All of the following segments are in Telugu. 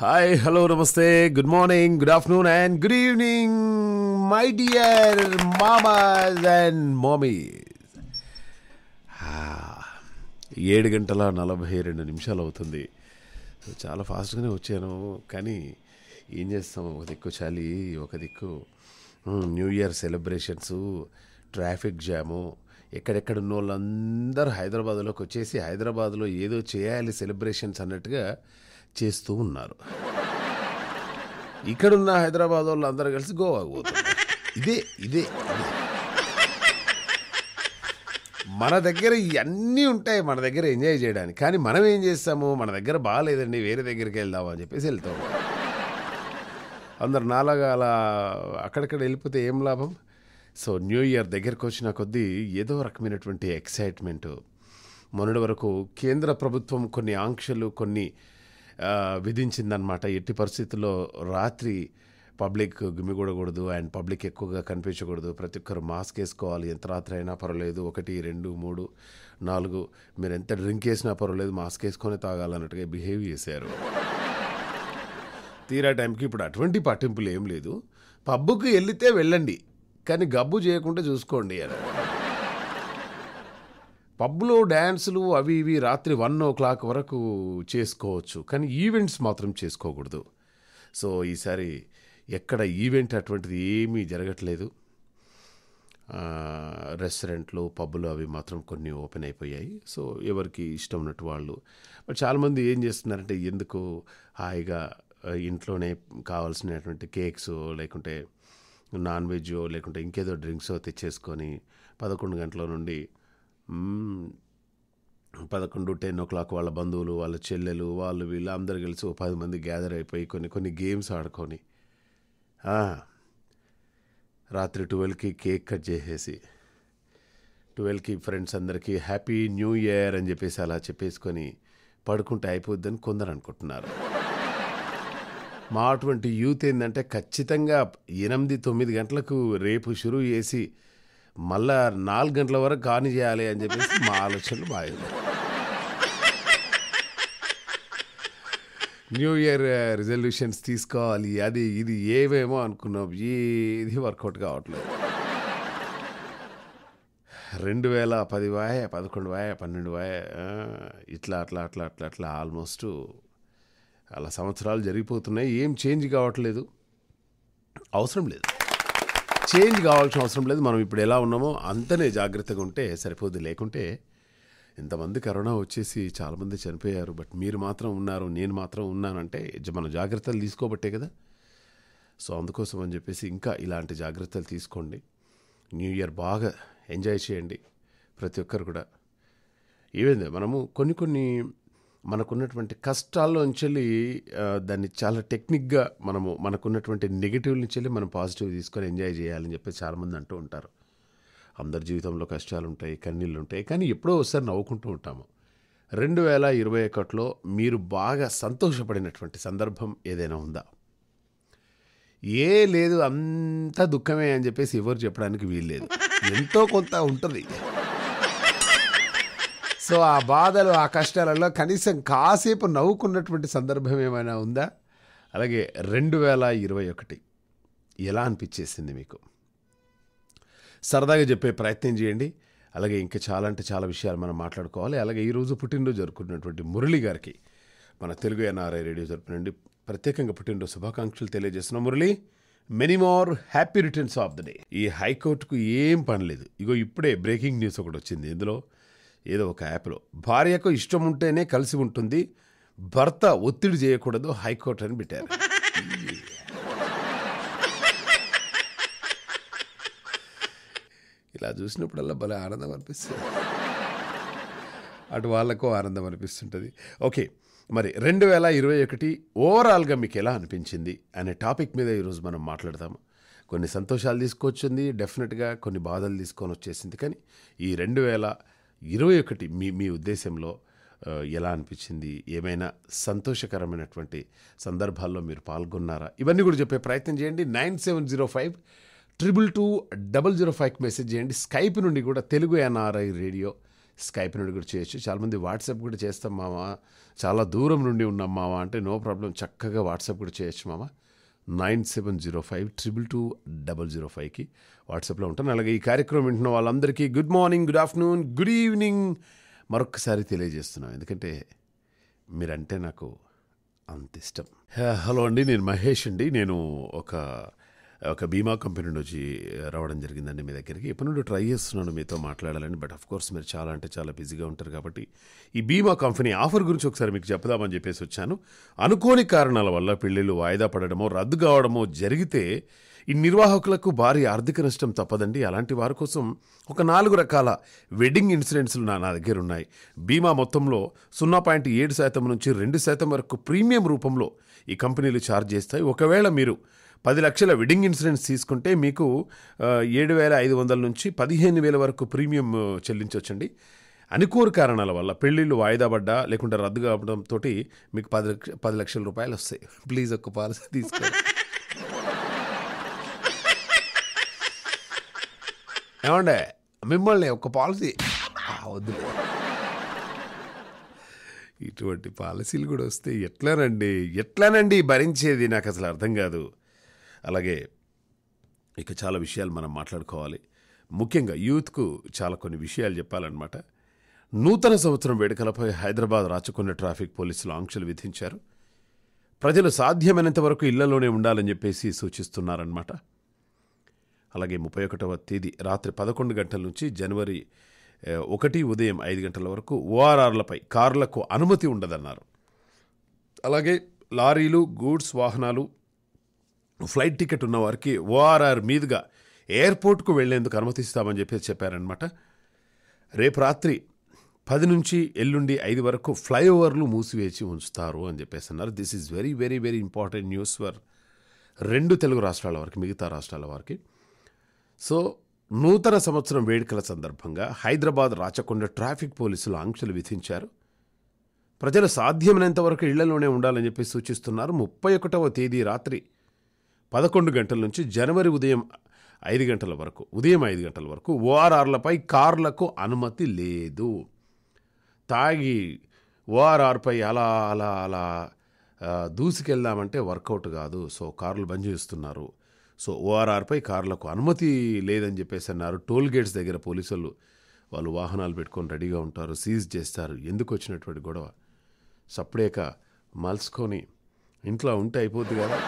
హాయ్ హలో నమస్తే good morning good afternoon and good evening my dear మామాస్ అండ్ మామీ ఏడు గంటల నలభై రెండు నిమిషాలు అవుతుంది చాలా ఫాస్ట్గానే వచ్చాను కానీ ఏం చేస్తాము ఒక దిక్కు చలి ఒక దిక్కు new year celebrations traffic jam ఎక్కడెక్కడ ఉన్న వాళ్ళందరూ హైదరాబాద్లోకి వచ్చేసి హైదరాబాద్లో ఏదో చేయాలి సెలబ్రేషన్స్ అన్నట్టుగా చేస్తూ ఉన్నారు ఇక్కడున్న హైదరాబాద్ వాళ్ళు అందరూ కలిసి గోవాకు ఇదే ఇదే మన దగ్గర ఇవన్నీ ఉంటాయి మన దగ్గర ఎంజాయ్ చేయడానికి కానీ మనం ఏం చేస్తాము మన దగ్గర బాగాలేదండి వేరే దగ్గరికి వెళ్దామని అని చెప్పేసి వెళ్తాము అందరు నాలాగా అలా అక్కడక్కడ వెళ్ళిపోతే ఏం లాభం సో న్యూ ఇయర్ దగ్గరకు వచ్చిన కొద్దీ ఏదో రకమైనటువంటి ఎక్సైట్మెంటు మొన్నటి వరకు కేంద్ర ప్రభుత్వం కొన్ని ఆంక్షలు కొన్ని విధించిందనమాట ఎట్టి పరిస్థితుల్లో రాత్రి పబ్లిక్ గుమిగూడకూడదు అండ్ పబ్లిక్ ఎక్కువగా కనిపించకూడదు ప్రతి ఒక్కరు మాస్క్ వేసుకోవాలి ఎంత రాత్రి అయినా పర్వాలేదు ఒకటి రెండు మూడు నాలుగు మీరు ఎంత డ్రింక్ చేసినా పర్వాలేదు మాస్క్ వేసుకొని తాగాలన్నట్టుగా బిహేవ్ చేశారు తీరా టైంకి ఇప్పుడు అటువంటి పట్టింపులు ఏం లేదు పబ్బుకు వెళ్తే వెళ్ళండి కానీ గబ్బు చేయకుండా చూసుకోండి అని పబ్లో డ్యాన్సులు అవి ఇవి రాత్రి వన్ ఓ క్లాక్ వరకు చేసుకోవచ్చు కానీ ఈవెంట్స్ మాత్రం చేసుకోకూడదు సో ఈసారి ఎక్కడ ఈవెంట్ అటువంటిది ఏమీ జరగట్లేదు రెస్టారెంట్లు పబ్బులు అవి మాత్రం కొన్ని ఓపెన్ అయిపోయాయి సో ఎవరికి ఇష్టం ఉన్నట్టు వాళ్ళు చాలామంది ఏం చేస్తున్నారంటే ఎందుకు హాయిగా ఇంట్లోనే కావాల్సినటువంటి కేక్స్ లేకుంటే నాన్ వెజ్ లేకుంటే ఇంకేదో డ్రింక్స్ తెచ్చేసుకొని పదకొండు గంటల నుండి పదకొండు టెన్ ఓ క్లాక్ వాళ్ళ బంధువులు వాళ్ళ చెల్లెలు వాళ్ళు వీళ్ళు అందరు కలిసి ఓ పది మంది గ్యాదర్ అయిపోయి కొన్ని కొన్ని గేమ్స్ ఆడుకొని రాత్రి ట్వెల్వ్కి కేక్ కట్ చేసేసి ట్వెల్వ్కి ఫ్రెండ్స్ అందరికీ హ్యాపీ న్యూ ఇయర్ అని చెప్పేసి అలా చెప్పేసుకొని పడుకుంటే అయిపోద్దని కొందరు అనుకుంటున్నారు మా అటువంటి యూత్ ఏంటంటే ఖచ్చితంగా ఎనిమిది తొమ్మిది గంటలకు రేపు షురు చేసి మళ్ళా నాలుగు గంటల వరకు కాని చేయాలి అని చెప్పేసి మా ఆలోచనలు బాగా న్యూ ఇయర్ రిజల్యూషన్స్ తీసుకోవాలి అది ఇది ఏవేమో అనుకున్నాం ఏది వర్కౌట్ కావట్లేదు రెండు వేల పది వాయ పదకొండు వాయ పన్నెండు వాయ ఇట్లా అట్లా అట్లా అట్లా అట్లా ఆల్మోస్ట్ అలా సంవత్సరాలు జరిగిపోతున్నాయి ఏం చేంజ్ కావట్లేదు అవసరం లేదు చేంజ్ కావాల్సిన అవసరం లేదు మనం ఇప్పుడు ఎలా ఉన్నామో అంతనే జాగ్రత్తగా ఉంటే సరిపోదు లేకుంటే ఇంతమంది కరోనా వచ్చేసి చాలామంది చనిపోయారు బట్ మీరు మాత్రం ఉన్నారు నేను మాత్రం ఉన్నానంటే మనం జాగ్రత్తలు తీసుకోబట్టే కదా సో అందుకోసం అని చెప్పేసి ఇంకా ఇలాంటి జాగ్రత్తలు తీసుకోండి న్యూ ఇయర్ బాగా ఎంజాయ్ చేయండి ప్రతి ఒక్కరు కూడా ఈవెన్ మనము కొన్ని కొన్ని మనకున్నటువంటి కష్టాల్లో వెళ్ళి దాన్ని చాలా టెక్నిక్గా మనము మనకున్నటువంటి నెగిటివ్ నుంచి వెళ్ళి మనం పాజిటివ్ తీసుకొని ఎంజాయ్ చేయాలని చెప్పి చాలామంది అంటూ ఉంటారు అందరి జీవితంలో కష్టాలు ఉంటాయి కన్నీళ్ళు ఉంటాయి కానీ ఎప్పుడో ఒకసారి నవ్వుకుంటూ ఉంటాము రెండు వేల ఇరవై ఒకటిలో మీరు బాగా సంతోషపడినటువంటి సందర్భం ఏదైనా ఉందా ఏ లేదు అంత దుఃఖమే అని చెప్పేసి ఎవరు చెప్పడానికి వీల్లేదు ఎంతో కొంత ఉంటుంది సో ఆ బాధలు ఆ కష్టాలలో కనీసం కాసేపు నవ్వుకున్నటువంటి సందర్భం ఏమైనా ఉందా అలాగే రెండు వేల ఇరవై ఒకటి ఎలా అనిపించేసింది మీకు సరదాగా చెప్పే ప్రయత్నం చేయండి అలాగే ఇంకా చాలా అంటే చాలా విషయాలు మనం మాట్లాడుకోవాలి అలాగే ఈరోజు పుట్టినరోజు జరుపుకున్నటువంటి మురళి గారికి మన తెలుగు ఎన్ఆర్ఐ రేడియో తరపు నుండి ప్రత్యేకంగా పుట్టినరోజు శుభాకాంక్షలు తెలియజేస్తున్నాం Murali many more happy returns of the day ఈ హైకోర్టుకు ఏం పని లేదు ఇగో ఇప్పుడే బ్రేకింగ్ న్యూస్ ఒకటి వచ్చింది ఇందులో ఏదో ఒక యాప్లో భార్యకు ఇష్టం ఉంటేనే కలిసి ఉంటుంది భర్త ఒత్తిడి చేయకూడదు హైకోర్టు అని పెట్టారు ఇలా చూసినప్పుడల్లా భలే ఆనందం అనిపిస్తుంది అటు వాళ్ళకు ఆనందం అనిపిస్తుంటుంది ఓకే మరి రెండు వేల ఇరవై ఒకటి ఓవరాల్గా మీకు ఎలా అనిపించింది అనే టాపిక్ మీద ఈరోజు మనం మాట్లాడతాము కొన్ని సంతోషాలు తీసుకొచ్చింది డెఫినెట్గా కొన్ని బాధలు తీసుకొని వచ్చేసింది కానీ ఈ రెండు వేల ఇరవై ఒకటి మీ మీ ఉద్దేశంలో ఎలా అనిపించింది ఏమైనా సంతోషకరమైనటువంటి సందర్భాల్లో మీరు పాల్గొన్నారా ఇవన్నీ కూడా చెప్పే ప్రయత్నం చేయండి nine seven zero five triple two double zero ఫైవ్కి మెసేజ్ చేయండి స్కైప్ నుండి కూడా తెలుగు ఎన్ఆర్ఐ రేడియో స్కైప్ నుండి కూడా చేయొచ్చు చాలామంది వాట్సాప్ కూడా చేస్తాం మామ చాలా దూరం నుండి ఉన్నాం మామ అంటే నో ప్రాబ్లం చక్కగా వాట్సాప్ కూడా చేయొచ్చు మామ nine seven zero five triple two double zero ఫైవ్కి వాట్సాప్లో ఉంటాను అలాగే ఈ కార్యక్రమం వింటున్న వాళ్ళందరికీ good morning good afternoon good evening మరొకసారి తెలియజేస్తున్నాం ఎందుకంటే మీరంటే నాకు అంత ఇష్టం హలో అండి నేను మహేష్ అండి నేను ఒక ఒక బీమా కంపెనీ నుంచి రావడం జరిగిందండి మీ దగ్గరికి ఎప్పటి నుండి ట్రై చేస్తున్నాను మీతో మాట్లాడాలని బట్ అఫ్ కోర్స్ మీరు చాలా అంటే చాలా బిజీగా ఉంటారు కాబట్టి ఈ బీమా కంపెనీ ఆఫర్ గురించి ఒకసారి మీకు చెప్దామని చెప్పేసి వచ్చాను అనుకోని కారణాల వల్ల పెళ్ళిళ్ళు వాయిదా పడడమో రద్దు కావడమో జరిగితే ఈ నిర్వాహకులకు భారీ ఆర్థిక నష్టం తప్పదండి అలాంటి వారి కోసం ఒక నాలుగు రకాల వెడ్డింగ్ ఇన్సూరెన్స్లు నా నా దగ్గర ఉన్నాయి బీమా మొత్తంలో సున్నా పాయింట్ ఏడు శాతం నుంచి రెండు శాతం వరకు ప్రీమియం రూపంలో ఈ కంపెనీలు ఛార్జ్ చేస్తాయి ఒకవేళ మీరు పది లక్షల వెడ్డింగ్ ఇన్సూరెన్స్ తీసుకుంటే మీకు ఏడు వేల ఐదు వందల నుంచి పదిహేను వేల వరకు ప్రీమియం చెల్లించవచ్చండి అనుకూల కారణాల వల్ల పెళ్ళిళ్ళు వాయిదా పడ్డా లేకుంటే రద్దు కావడంతో మీకు పది లక్ష పది లక్షల రూపాయలు వస్తాయి ప్లీజ్ ఒక్క పాలసీ తీసుకో ఏమండే మిమ్మల్ని ఒక్క పాలసీ వద్దు ఇటువంటి పాలసీలు కూడా వస్తే ఎట్లానండి ఎట్లానండి భరించేది నాకు అసలు అర్థం కాదు అలాగే ఇక చాలా విషయాలు మనం మాట్లాడుకోవాలి ముఖ్యంగా యూత్కు చాలా కొన్ని విషయాలు చెప్పాలన్నమాట నూతన సంవత్సరం వేడుకలపై హైదరాబాద్ రాచకొండ ట్రాఫిక్ పోలీసులు ఆంక్షలు విధించారు ప్రజలు సాధ్యమైనంత వరకు ఇళ్లలోనే ఉండాలని చెప్పేసి సూచిస్తున్నారన్నమాట అలాగే ముప్పై ఒకటవ తేదీ రాత్రి పదకొండు గంటల నుంచి జనవరి ఒకటి ఉదయం ఐదు గంటల వరకు ఓఆర్ఆర్లపై కార్లకు అనుమతి ఉండదన్నారు అలాగే లారీలు గూడ్స్ వాహనాలు ఫ్లైట్ టికెట్ ఉన్న వారికి ఓఆర్ఆర్ మీదుగా ఎయిర్పోర్ట్కు వెళ్లేందుకు అనుమతిస్తామని చెప్పేసి చెప్పారనమాట రేపు రాత్రి పది నుంచి ఎల్లుండి ఐదు వరకు ఫ్లైఓవర్లు మూసివేసి ఉంచుతారు అని చెప్పేసి అన్నారు this is very very very important news for రెండు తెలుగు రాష్ట్రాల వారికి మిగతా రాష్ట్రాల వారికి సో నూతన సంవత్సరం వేడుకల సందర్భంగా హైదరాబాద్ రాచకొండ ట్రాఫిక్ పోలీసులు ఆంక్షలు విధించారు ప్రజలు సాధ్యమైనంత వరకు ఇళ్లలోనే ఉండాలని చెప్పి సూచిస్తున్నారు ముప్పై ఒకటవ తేదీ రాత్రి పదకొండు గంటల నుంచి జనవరి ఉదయం ఐదు గంటల వరకు ఉదయం ఐదు గంటల వరకు ఓఆర్ఆర్లపై కార్లకు అనుమతి లేదు తాగి ఓఆర్ఆర్పై అలా అలా అలా దూసుకెళ్దామంటే వర్కౌట్ కాదు సో కార్లు బంద్ చేస్తున్నారు సో ఓఆర్ఆర్పై కార్లకు అనుమతి లేదని చెప్పేసి అన్నారు టోల్ గేట్స్ దగ్గర పోలీసులు వాళ్ళు వాహనాలు పెట్టుకొని రెడీగా ఉంటారు సీజ్ చేస్తారు ఎందుకు వచ్చినటువంటి గొడవ సప్పుడేక మలుసుకొని ఇంట్లో ఉంటే అయిపోద్ది కదా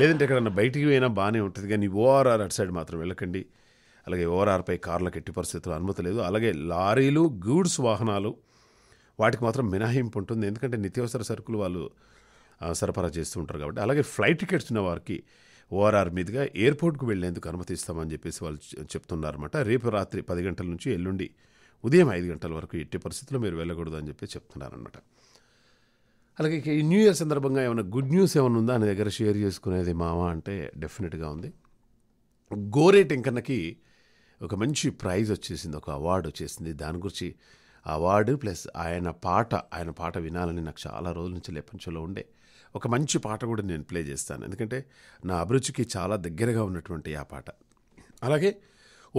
లేదంటే ఎక్కడన్నా బయటికి పోయినా బాగానే ఉంటుంది కానీ ఓఆర్ఆర్ అటు సైడ్ మాత్రం వెళ్ళకండి అలాగే ఓఆర్ఆర్పై కార్లకు ఎట్టి పరిస్థితులు అనుమతి లేదు అలాగే లారీలు గూడ్స్ వాహనాలు వాటికి మాత్రం మినహాయింపు ఉంటుంది ఎందుకంటే నిత్యావసర సరుకులు వాళ్ళు సరఫరా చేస్తూ ఉంటారు కాబట్టి అలాగే ఫ్లైట్ టికెట్స్ ఉన్న వారికి ఓఆర్ఆర్ మీదుగా ఎయిర్పోర్ట్కు వెళ్లేందుకు అనుమతిస్తామని చెప్పేసి వాళ్ళు చెప్తున్నారన్నమాట రేపు రాత్రి పది గంటల నుంచి ఎల్లుండి ఉదయం ఐదు గంటల వరకు ఎట్టి పరిస్థితుల్లో మీరు వెళ్ళకూడదు అని చెప్పి చెప్తున్నారనమాట అలాగే ఈ న్యూ ఇయర్ సందర్భంగా ఏమైనా గుడ్ న్యూస్ ఏమైనా ఉందా అని దగ్గర షేర్ చేసుకునేది మామ అంటే డెఫినెట్గా ఉంది గోరే టెంకన్నకి ఒక మంచి ప్రైజ్ వచ్చేసింది ఒక అవార్డు వచ్చేసింది దాని గురించి అవార్డు ప్లస్ ఆయన పాట ఆయన పాట వినాలని నాకు చాలా రోజుల నుంచి లేపంచలో ఉండే ఒక మంచి పాట కూడా నేను ప్లే చేస్తాను ఎందుకంటే నా అభిరుచికి చాలా దగ్గరగా ఉన్నటువంటి ఆ పాట అలాగే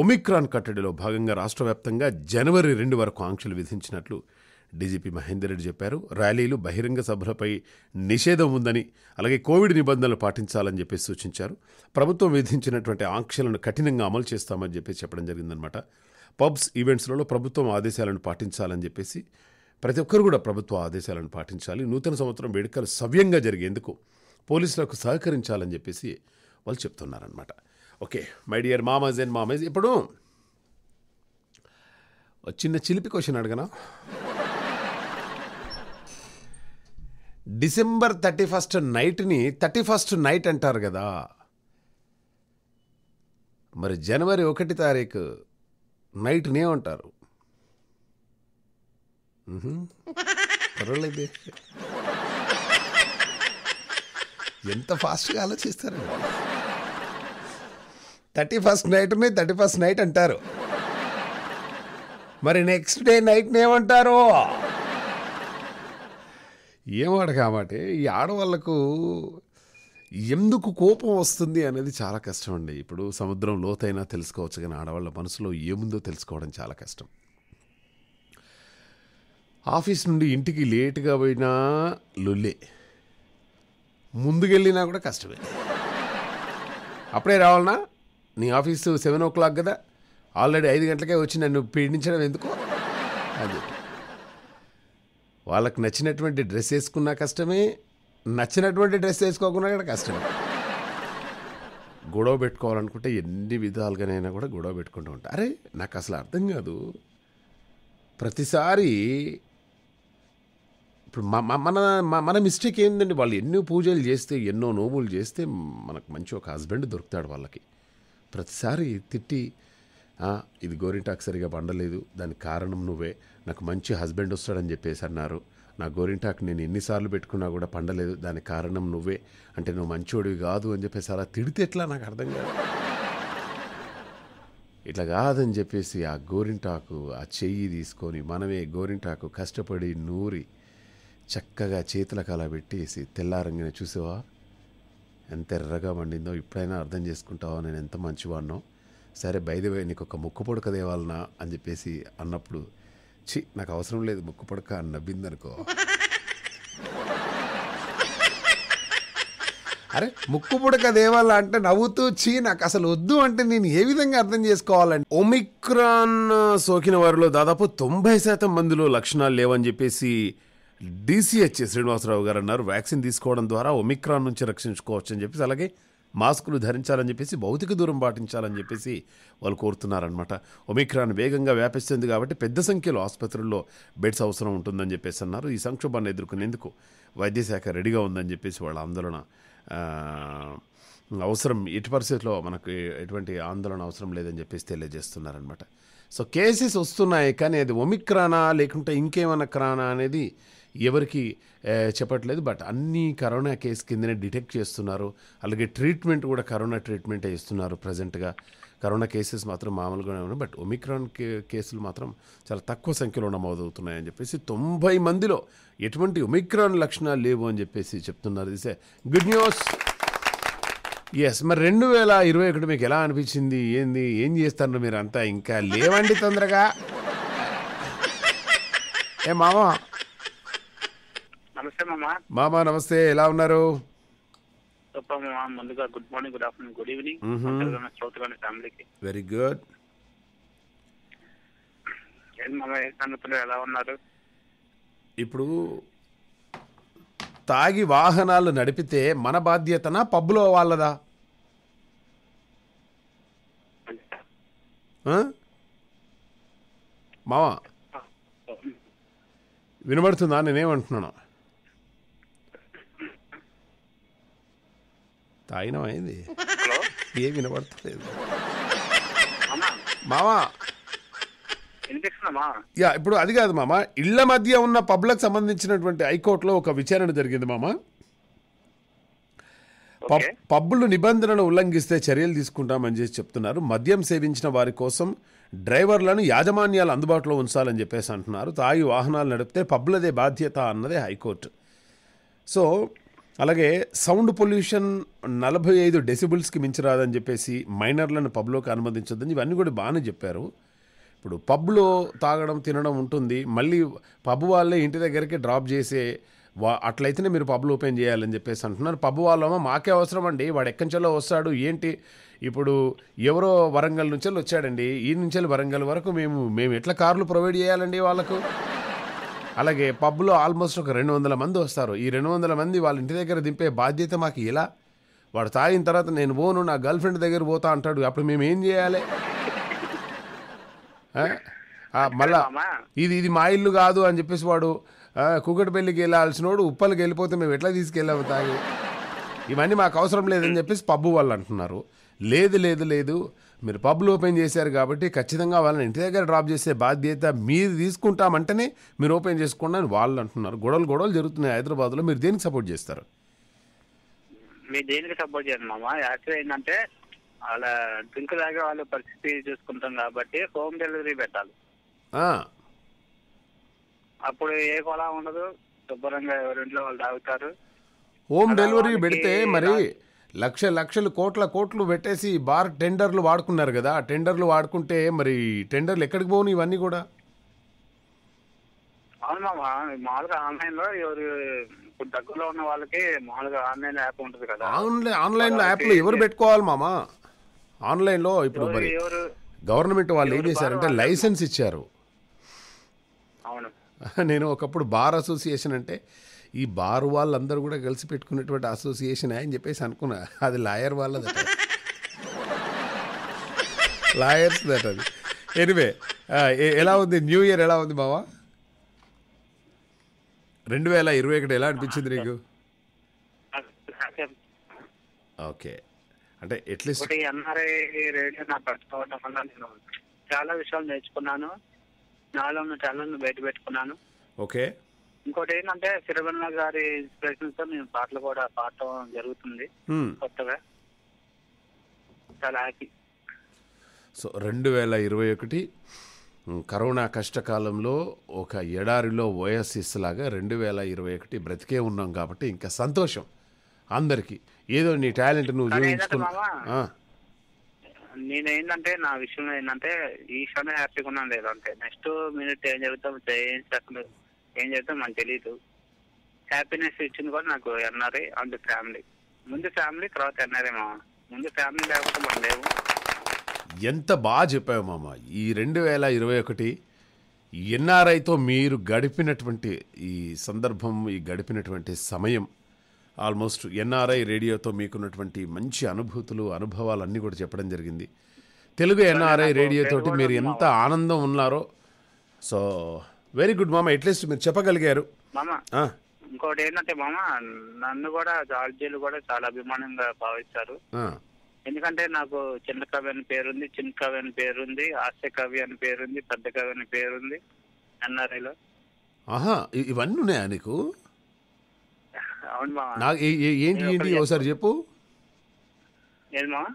ఒమిక్రాన్ కట్టడిలో భాగంగా రాష్ట్ర వ్యాప్తంగా జనవరి రెండు వరకు ఆంక్షలు విధించినట్లు డీజీపీ మహేందర్ రెడ్డి చెప్పారు ర్యాలీలు బహిరంగ సభలపై నిషేధం ఉందని అలాగే కోవిడ్ నిబంధనలు పాటించాలని చెప్పేసి సూచించారు ప్రభుత్వం విధించినటువంటి ఆంక్షలను కఠినంగా అమలు చేస్తామని చెప్పేసి చెప్పడం జరిగిందనమాట పబ్స్ ఈవెంట్స్లలో ప్రభుత్వం ఆదేశాలను పాటించాలని చెప్పేసి ప్రతి ఒక్కరు కూడా ప్రభుత్వ ఆదేశాలను పాటించాలి నూతన సంవత్సరం వేడుకలు సవ్యంగా జరిగేందుకు పోలీసులకు సహకరించాలని చెప్పేసి వాళ్ళు చెప్తున్నారనమాట ఓకే మై డియర్ మామజ్ అండ్ మామజ్ ఇప్పుడు చిన్న చిలిపి క్వశ్చన్ అడగనా డిసెంబర్ థర్టీ ఫస్ట్ నైట్ని థర్టీ ఫస్ట్ నైట్ అంటారు కదా మరి జనవరి ఒకటి తారీఖు నైట్నే ఉంటారు ఎంత ఫాస్ట్గా ఆలోచిస్తారు థర్టీ ఫస్ట్ నైట్ని థర్టీ ఫస్ట్ నైట్ అంటారు మరి నెక్స్ట్ డే నైట్ని ఏమంటారు ఏమాట కాబట్టి ఈ ఆడవాళ్ళకు ఎందుకు కోపం వస్తుంది అనేది చాలా కష్టం అండి ఇప్పుడు సముద్రం లోతైనా తెలుసుకోవచ్చు కానీ ఆడవాళ్ళ మనసులో ఏముందో తెలుసుకోవడం చాలా కష్టం ఆఫీస్ నుండి ఇంటికి లేటుగా పోయినా లొల్లే ముందుకెళ్ళినా కూడా కష్టమే అప్పుడే రావాలనా నీ ఆఫీసు సెవెన్ ఓ క్లాక్ కదా ఆల్రెడీ ఐదు గంటలకే వచ్చి నన్ను పీడించడం ఎందుకు అది వాళ్ళకి నచ్చినటువంటి డ్రెస్ వేసుకున్నా కష్టమే నచ్చినటువంటి డ్రెస్ వేసుకోకుండా కూడా కష్టమే గొడవ పెట్టుకోవాలనుకుంటే ఎన్ని విధాలుగానైనా కూడా గొడవ పెట్టుకుంటూ ఉంటా అరే నాకు అసలు అర్థం కాదు ప్రతిసారి ఇప్పుడు మన మన మిస్టేక్ ఏంటంటే వాళ్ళు ఎన్నో పూజలు చేస్తే ఎన్నో నోములు చేస్తే మనకు మంచి ఒక హస్బెండ్ దొరుకుతాడు వాళ్ళకి ప్రతిసారి తిట్టి ఇది గోరింటాకు సరిగా పండలేదు దానికి కారణం నువ్వే నాకు మంచి హస్బెండ్ వస్తాడని చెప్పేసి అన్నారు నా గోరింటాకు నేను ఎన్నిసార్లు పెట్టుకున్నా కూడా పండలేదు దానికి కారణం నువ్వే అంటే నువ్వు మంచోడివి కాదు అని చెప్పేసి అలా తిడితే ఎట్లా నాకు అర్థం కాదు ఇట్లా కాదని చెప్పేసి ఆ గోరింటాకు ఆ చెయ్యి తీసుకొని మనమే గోరింటాకు కష్టపడి నూరి చక్కగా చేతులకు అలా పెట్టేసి తెల్లారంగిన చూసావా ఎంత ఎర్రగా వండిందో ఇప్పుడైనా అర్థం చేసుకుంటావా నేను ఎంత మంచివాడినో సరే బయదవే నీకు ఒక ముక్క పొడక దేవాలనా అని చెప్పేసి అన్నప్పుడు చి నాకు అవసరం లేదు ముక్కు పడక అని నవ్విందనుకో అరే ముక్కు పుడక దేవాలా అంటే నవ్వుతూ చీ నాకు అసలు వద్దు అంటే నేను ఏ విధంగా అర్థం చేసుకోవాలండి ఒమిక్రాన్ సోకిన వారిలో దాదాపు తొంభై శాతం మందిలో లక్షణాలు లేవని చెప్పేసి డిసిహెచ్ శ్రీనివాసరావు గారు అన్నారు వ్యాక్సిన్ తీసుకోవడం ద్వారా ఒమిక్రాన్ నుంచి రక్షించుకోవచ్చు అని చెప్పేసి అలాగే మాస్కులు ధరించాలని చెప్పేసి భౌతిక దూరం పాటించాలని చెప్పేసి వాళ్ళు కోరుతున్నారనమాట ఒమిక్రాన్ వేగంగా వ్యాపిస్తుంది కాబట్టి పెద్ద సంఖ్యలో ఆసుపత్రుల్లో బెడ్స్ అవసరం ఉంటుందని చెప్పేసి అన్నారు ఈ సంక్షోభాన్ని ఎదుర్కొనేందుకు వైద్యశాఖ రెడీగా ఉందని చెప్పేసి వాళ్ళ ఆందోళన అవసరం ఎటు పరిస్థితిలో మనకు ఎటువంటి ఆందోళన అవసరం లేదని చెప్పేసి తెలియజేస్తున్నారనమాట సో కేసెస్ వస్తున్నాయి కానీ అది ఒమిక్రానా లేకుంటే ఇంకేమైనా క్రానా అనేది ఎవరికి చెప్పట్లేదు బట్ అన్ని కరోనా కేసు కిందనే డిటెక్ట్ చేస్తున్నారు అలాగే ట్రీట్మెంట్ కూడా కరోనా ట్రీట్మెంట్ ఇస్తున్నారు ప్రజెంట్గా కరోనా కేసెస్ మాత్రం మామూలుగానే ఉన్నాయి బట్ ఒమిక్రాన్ కేసులు మాత్రం చాలా తక్కువ సంఖ్యలో నమోదవుతున్నాయని చెప్పేసి తొంభై మందిలో ఎటువంటి ఒమిక్రాన్ లక్షణాలు లేవు అని చెప్పేసి చెప్తున్నారు దిస్ గుడ్ న్యూస్ ఎస్ మరి రెండు వేల ఇరవై ఒకటి మీకు ఎలా అనిపించింది ఏంది ఏం చేస్తారు అంతా ఇంకా లేవండి తొందరగా ఏ మామ నమస్తే మామ నమస్తే ఎలా ఉన్నారు ముందుగా good morning good afternoon good evening శ్రోతగాని ఫ్యామిలీకి వెరీ గుడ్ మామ ఎలా ఉన్నారు ఇప్పుడు తాగి వాహనాలు నడిపితే మన బాధ్యతనా పబ్బులో వాళ్ళదా మావా వినబడుతుందా నేనేమంటున్నాను తాగినం అయింది ఏం వినబడతలేదు మామా యా ఇప్పుడు అది కాదు మామ ఇళ్ల మధ్య ఉన్న పబ్లకు సంబంధించినటువంటి హైకోర్టులో ఒక విచారణ జరిగింది మామ పబ్బులు నిబంధనలు ఉల్లంఘిస్తే చర్యలు తీసుకుంటామని చెప్పి చెప్తున్నారు మద్యం సేవించిన వారి కోసం డ్రైవర్లను యాజమాన్యాలు అందుబాటులో ఉంచాలని చెప్పేసి అంటున్నారు తాగి వాహనాలు నడిపితే పబ్లదే బాధ్యత అన్నదే హైకోర్టు సో అలాగే సౌండ్ పొల్యూషన్ నలభై ఐదు డెసిబుల్స్కి మించిరాదని చెప్పేసి మైనర్లను పబ్లోకి అనుమతించొద్దని ఇవన్నీ కూడా బాగానే చెప్పారు ఇప్పుడు పబ్లో తాగడం తినడం ఉంటుంది మళ్ళీ పబ్ వాళ్ళే ఇంటి దగ్గరికి డ్రాప్ చేసే వా అట్లయితేనే మీరు పబ్లు ఓపెన్ చేయాలని చెప్పేసి అంటున్నారు పబ్ వాళ్ళమో మాకే అవసరం అండి వాడు ఎక్కడి వస్తాడు ఏంటి ఇప్పుడు ఎవరో వరంగల్ నుంచి వచ్చాడండి ఈ నుంచి వరంగల్ వరకు మేము మేము ఎట్లా కార్లు ప్రొవైడ్ చేయాలండి వాళ్ళకు అలాగే పబ్లో ఆల్మోస్ట్ ఒక రెండు వందల మంది వస్తారు ఈ రెండు వందల మంది వాళ్ళ ఇంటి దగ్గర దింపే బాధ్యత మాకు ఇలా వాడు తాగిన తర్వాత నేను పోను నా గర్ల్ ఫ్రెండ్ దగ్గర పోతా అంటాడు అప్పుడు మేము ఏం చేయాలి మళ్ళా ఇది ఇది మా ఇల్లు కాదు అని చెప్పేసి వాడు కుకటిపల్లికి వెళ్ళాల్సినోడు ఉప్పలకి వెళ్ళిపోతే మేము ఎట్లా తీసుకెళ్ళాము తాగి ఇవన్నీ మాకు అవసరం లేదని చెప్పేసి పబ్బు వాళ్ళు అంటున్నారు లేదు లేదు లేదు మీరు పబ్లు ఓపెన్ చేశారు కాబట్టి ఖచ్చితంగా వాళ్ళని ఇంటి దగ్గర డ్రాప్ చేసే బాధ్యత మీరు తీసుకుంటామంటేనే మీరు ఓపెన్ చేసుకోండి అని వాళ్ళు అంటున్నారు గొడవలు గొడవలు జరుగుతున్నాయి హైదరాబాద్లో మీరు దేనికి సపోర్ట్ చేస్తారు మీరు దేనికి సపోర్ట్ చేయను మామ యాక్చువల్ ఏంటంటే వాళ్ళ డ్రింక్ తాగే వాళ్ళ పరిస్థితి చూసుకుంటాం కాబట్టి హోమ్ డెలివరీ పెట్టాలి అప్పుడు ఏ కొలా ఉండదు శుభ్రంగా ఎవరింట్లో వాళ్ళు తాగుతారు హోమ్ డెలివరీ పెడితే మరి లక్ష లక్షలు కోట్ల కోట్లు పెట్టేసి బార్ టెండర్లు వాడుకున్నారు కదా టెండర్లు వాడుకుంటే మరి టెండర్లు ఎక్కడికి పోను ఇవన్నీ కూడా అవును మామూలుగా ఆన్లైన్ లో ఎవరు ఇప్పుడు యాప్ ఎవరు పెట్టుకోవాలి మామా ఆన్లైన్ లో ఇప్పుడు మరి గవర్నమెంట్ వాళ్ళు ఏం చేశారంటే లైసెన్స్ ఇచ్చారు అవును నేను ఒకప్పుడు బార్ అసోసియేషన్ అంటే ఈ బార్ వాళ్ళందరూ కూడా కలిసి పెట్టుకున్నటువంటి అసోసియేషన్ అని చెప్పేసి అనుకున్నా అది లాయర్ వాళ్ళది లాయర్స్ దట్ అది ఎనివే ఎలా ఉంది న్యూ ఇయర్ ఎలా ఉంది బావా రెండు వేల ఇరవై ఒకటి ఎలా అనిపించింది నీకు ఓకే అంటే ఎట్లీస్ట్ చాలా విషయాలు నేర్చుకున్నాను నాలో ఉన్న టాలెంట్ బయట పెట్టుకున్నాను ఓకే ఇంకోటి ఏంటంటే సిరివెన్న గారి ఇన్స్పిరేషన్స్ తో మేము పాటలు కూడా పాడటం జరుగుతుంది కొత్తగా చాలా హ్యాపీ సో రెండు వేల ఇరవై ఒకటి కరోనా కష్టకాలంలో ఒక ఎడారిలో ఓఎస్ఎస్ లాగా రెండు వేల ఇరవై ఒకటి బ్రతికే ఉన్నాం కాబట్టి ఇంకా సంతోషం అందరికీ ఏదో నీ టాలెంట్ నువ్వు నేను ఏంటంటే నా విషయం ఏంటంటే ఈ క్షణం హ్యాపీగా ఉన్నాను లేదంటే నెక్స్ట్ మినిట్ ఏం జరుగుతాం ఏం ఏం చేద్దాం మనకు తెలియదు హ్యాపీనెస్ ఇచ్చింది కూడా నాకు ఎన్ఆర్ఐ అండ్ ఫ్యామిలీ ముందు ఫ్యామిలీ తర్వాత ఎన్ఆర్ఐ మామ ముందు ఫ్యామిలీ లేకపోతే మనం లేవు ఎంత బాగా చెప్పావు మామ ఈ రెండు వేల ఇరవై ఒకటి ఎన్ఆర్ఐతో మీరు గడిపినటువంటి ఈ సందర్భం ఈ గడిపినటువంటి సమయం ఆల్మోస్ట్ ఎన్ఆర్ఐ రేడియోతో మీకున్నటువంటి మంచి అనుభూతులు అనుభవాలు అన్నీ కూడా చెప్పడం జరిగింది తెలుగు ఎన్ఆర్ఐ రేడియోతోటి మీరు ఎంత ఆనందం ఉన్నారో సో వెరీ గుడ్ మామ ఎట్లీస్ట్ మీరు చెప్పగలిగారు ఇంకోటి ఏంటంటే మామ నన్ను కూడా జార్జీలు కూడా చాలా అభిమానంగా భావిస్తారు ఎందుకంటే నాకు చిన్న కవి అని పేరుంది చిన్న కవి అని పేరుంది హాస్య కవి అని పేరుంది పెద్ద కవి అని పేరుంది ఎన్ఆర్ఐలో ఆహా ఇవన్నీ ఉన్నాయా నీకు అవును ఏంటి ఏంటి ఒకసారి చెప్పు ఏది మామ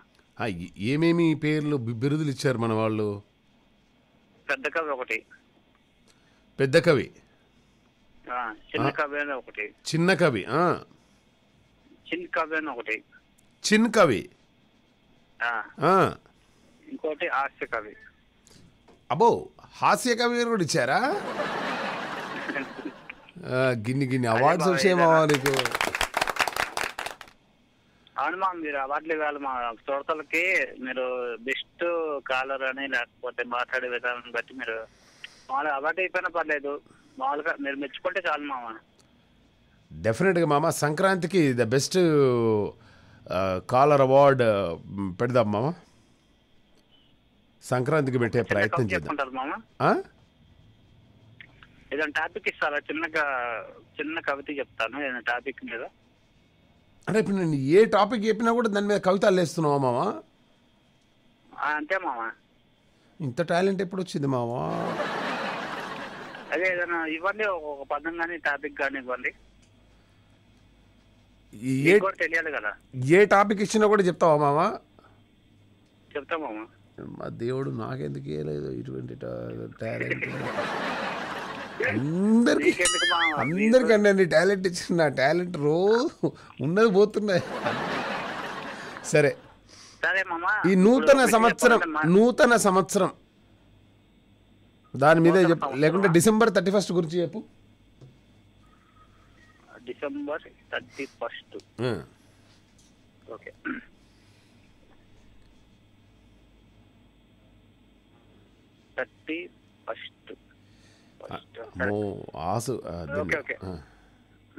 ఏమేమి పేర్లు బిరుదులు ఇచ్చారు మన వాళ్ళు పెద్ద కవి ఒకటి పెద్ద కవి చిన్న కవి అని ఒకటి చిన్న కవి చిన్న కవి అని ఒకటి చిన్న కవి హాస్య కవి అబో హాస్య కవి కూడా ఇచ్చారా గిన్ని గిన్ని అవార్డ్స్ వచ్చేమవా నీకు అవును మా మీరు అవార్డులు ఇవ్వాలి మా శ్రోతలకి మీరు బెస్ట్ కాలర్ అని లేకపోతే మాట్లాడే విధానం బట్టి మీరు మామూలుగా అలవాటు అయిపోయినా పర్లేదు మామూలుగా మీరు మెచ్చుకుంటే చాలు మామ డెఫినెట్గా మామ సంక్రాంతికి ద బెస్ట్ కాలర్ అవార్డ్ పెడదాం మామ సంక్రాంతికి పెట్టే ప్రయత్నం చేద్దాం ఏదైనా టాపిక్ ఇస్తారా చిన్నగా చిన్న కవిత చెప్తాను ఏదైనా టాపిక్ మీద అంటే ఇప్పుడు నేను ఏ టాపిక్ చెప్పినా కూడా దాని మీద కవితలు వేస్తున్నావా మామ అంతే మామ ఇంత టాలెంట్ ఎప్పుడు వచ్చింది మావా అదే ఏదైనా ఇవ్వండి ఒక పదం కానీ టాపిక్ కానీ ఇవ్వండి ఏ తెలియాలి కదా ఏ టాపిక్ ఇచ్చినా కూడా చెప్తావా మామా చెప్తామా మా దేవుడు నాకెందుకు ఇవ్వలేదు ఇటువంటి టాలెంట్ అందరికి మీకెందుకు అందరికండి అండి టాలెంట్ ఇచ్చిన నా టాలెంట్ రోజు ఉన్నది పోతున్నాయి సరే మామ ఈ నూతన సంవత్సరం నూతన సంవత్సరం దాని మీదే చెప్పు లేకుంటే డిసెంబర్ థర్టీ ఫస్ట్ గురించి చెప్పు December thirty first thirty first ఆసు ఓకే ఓకే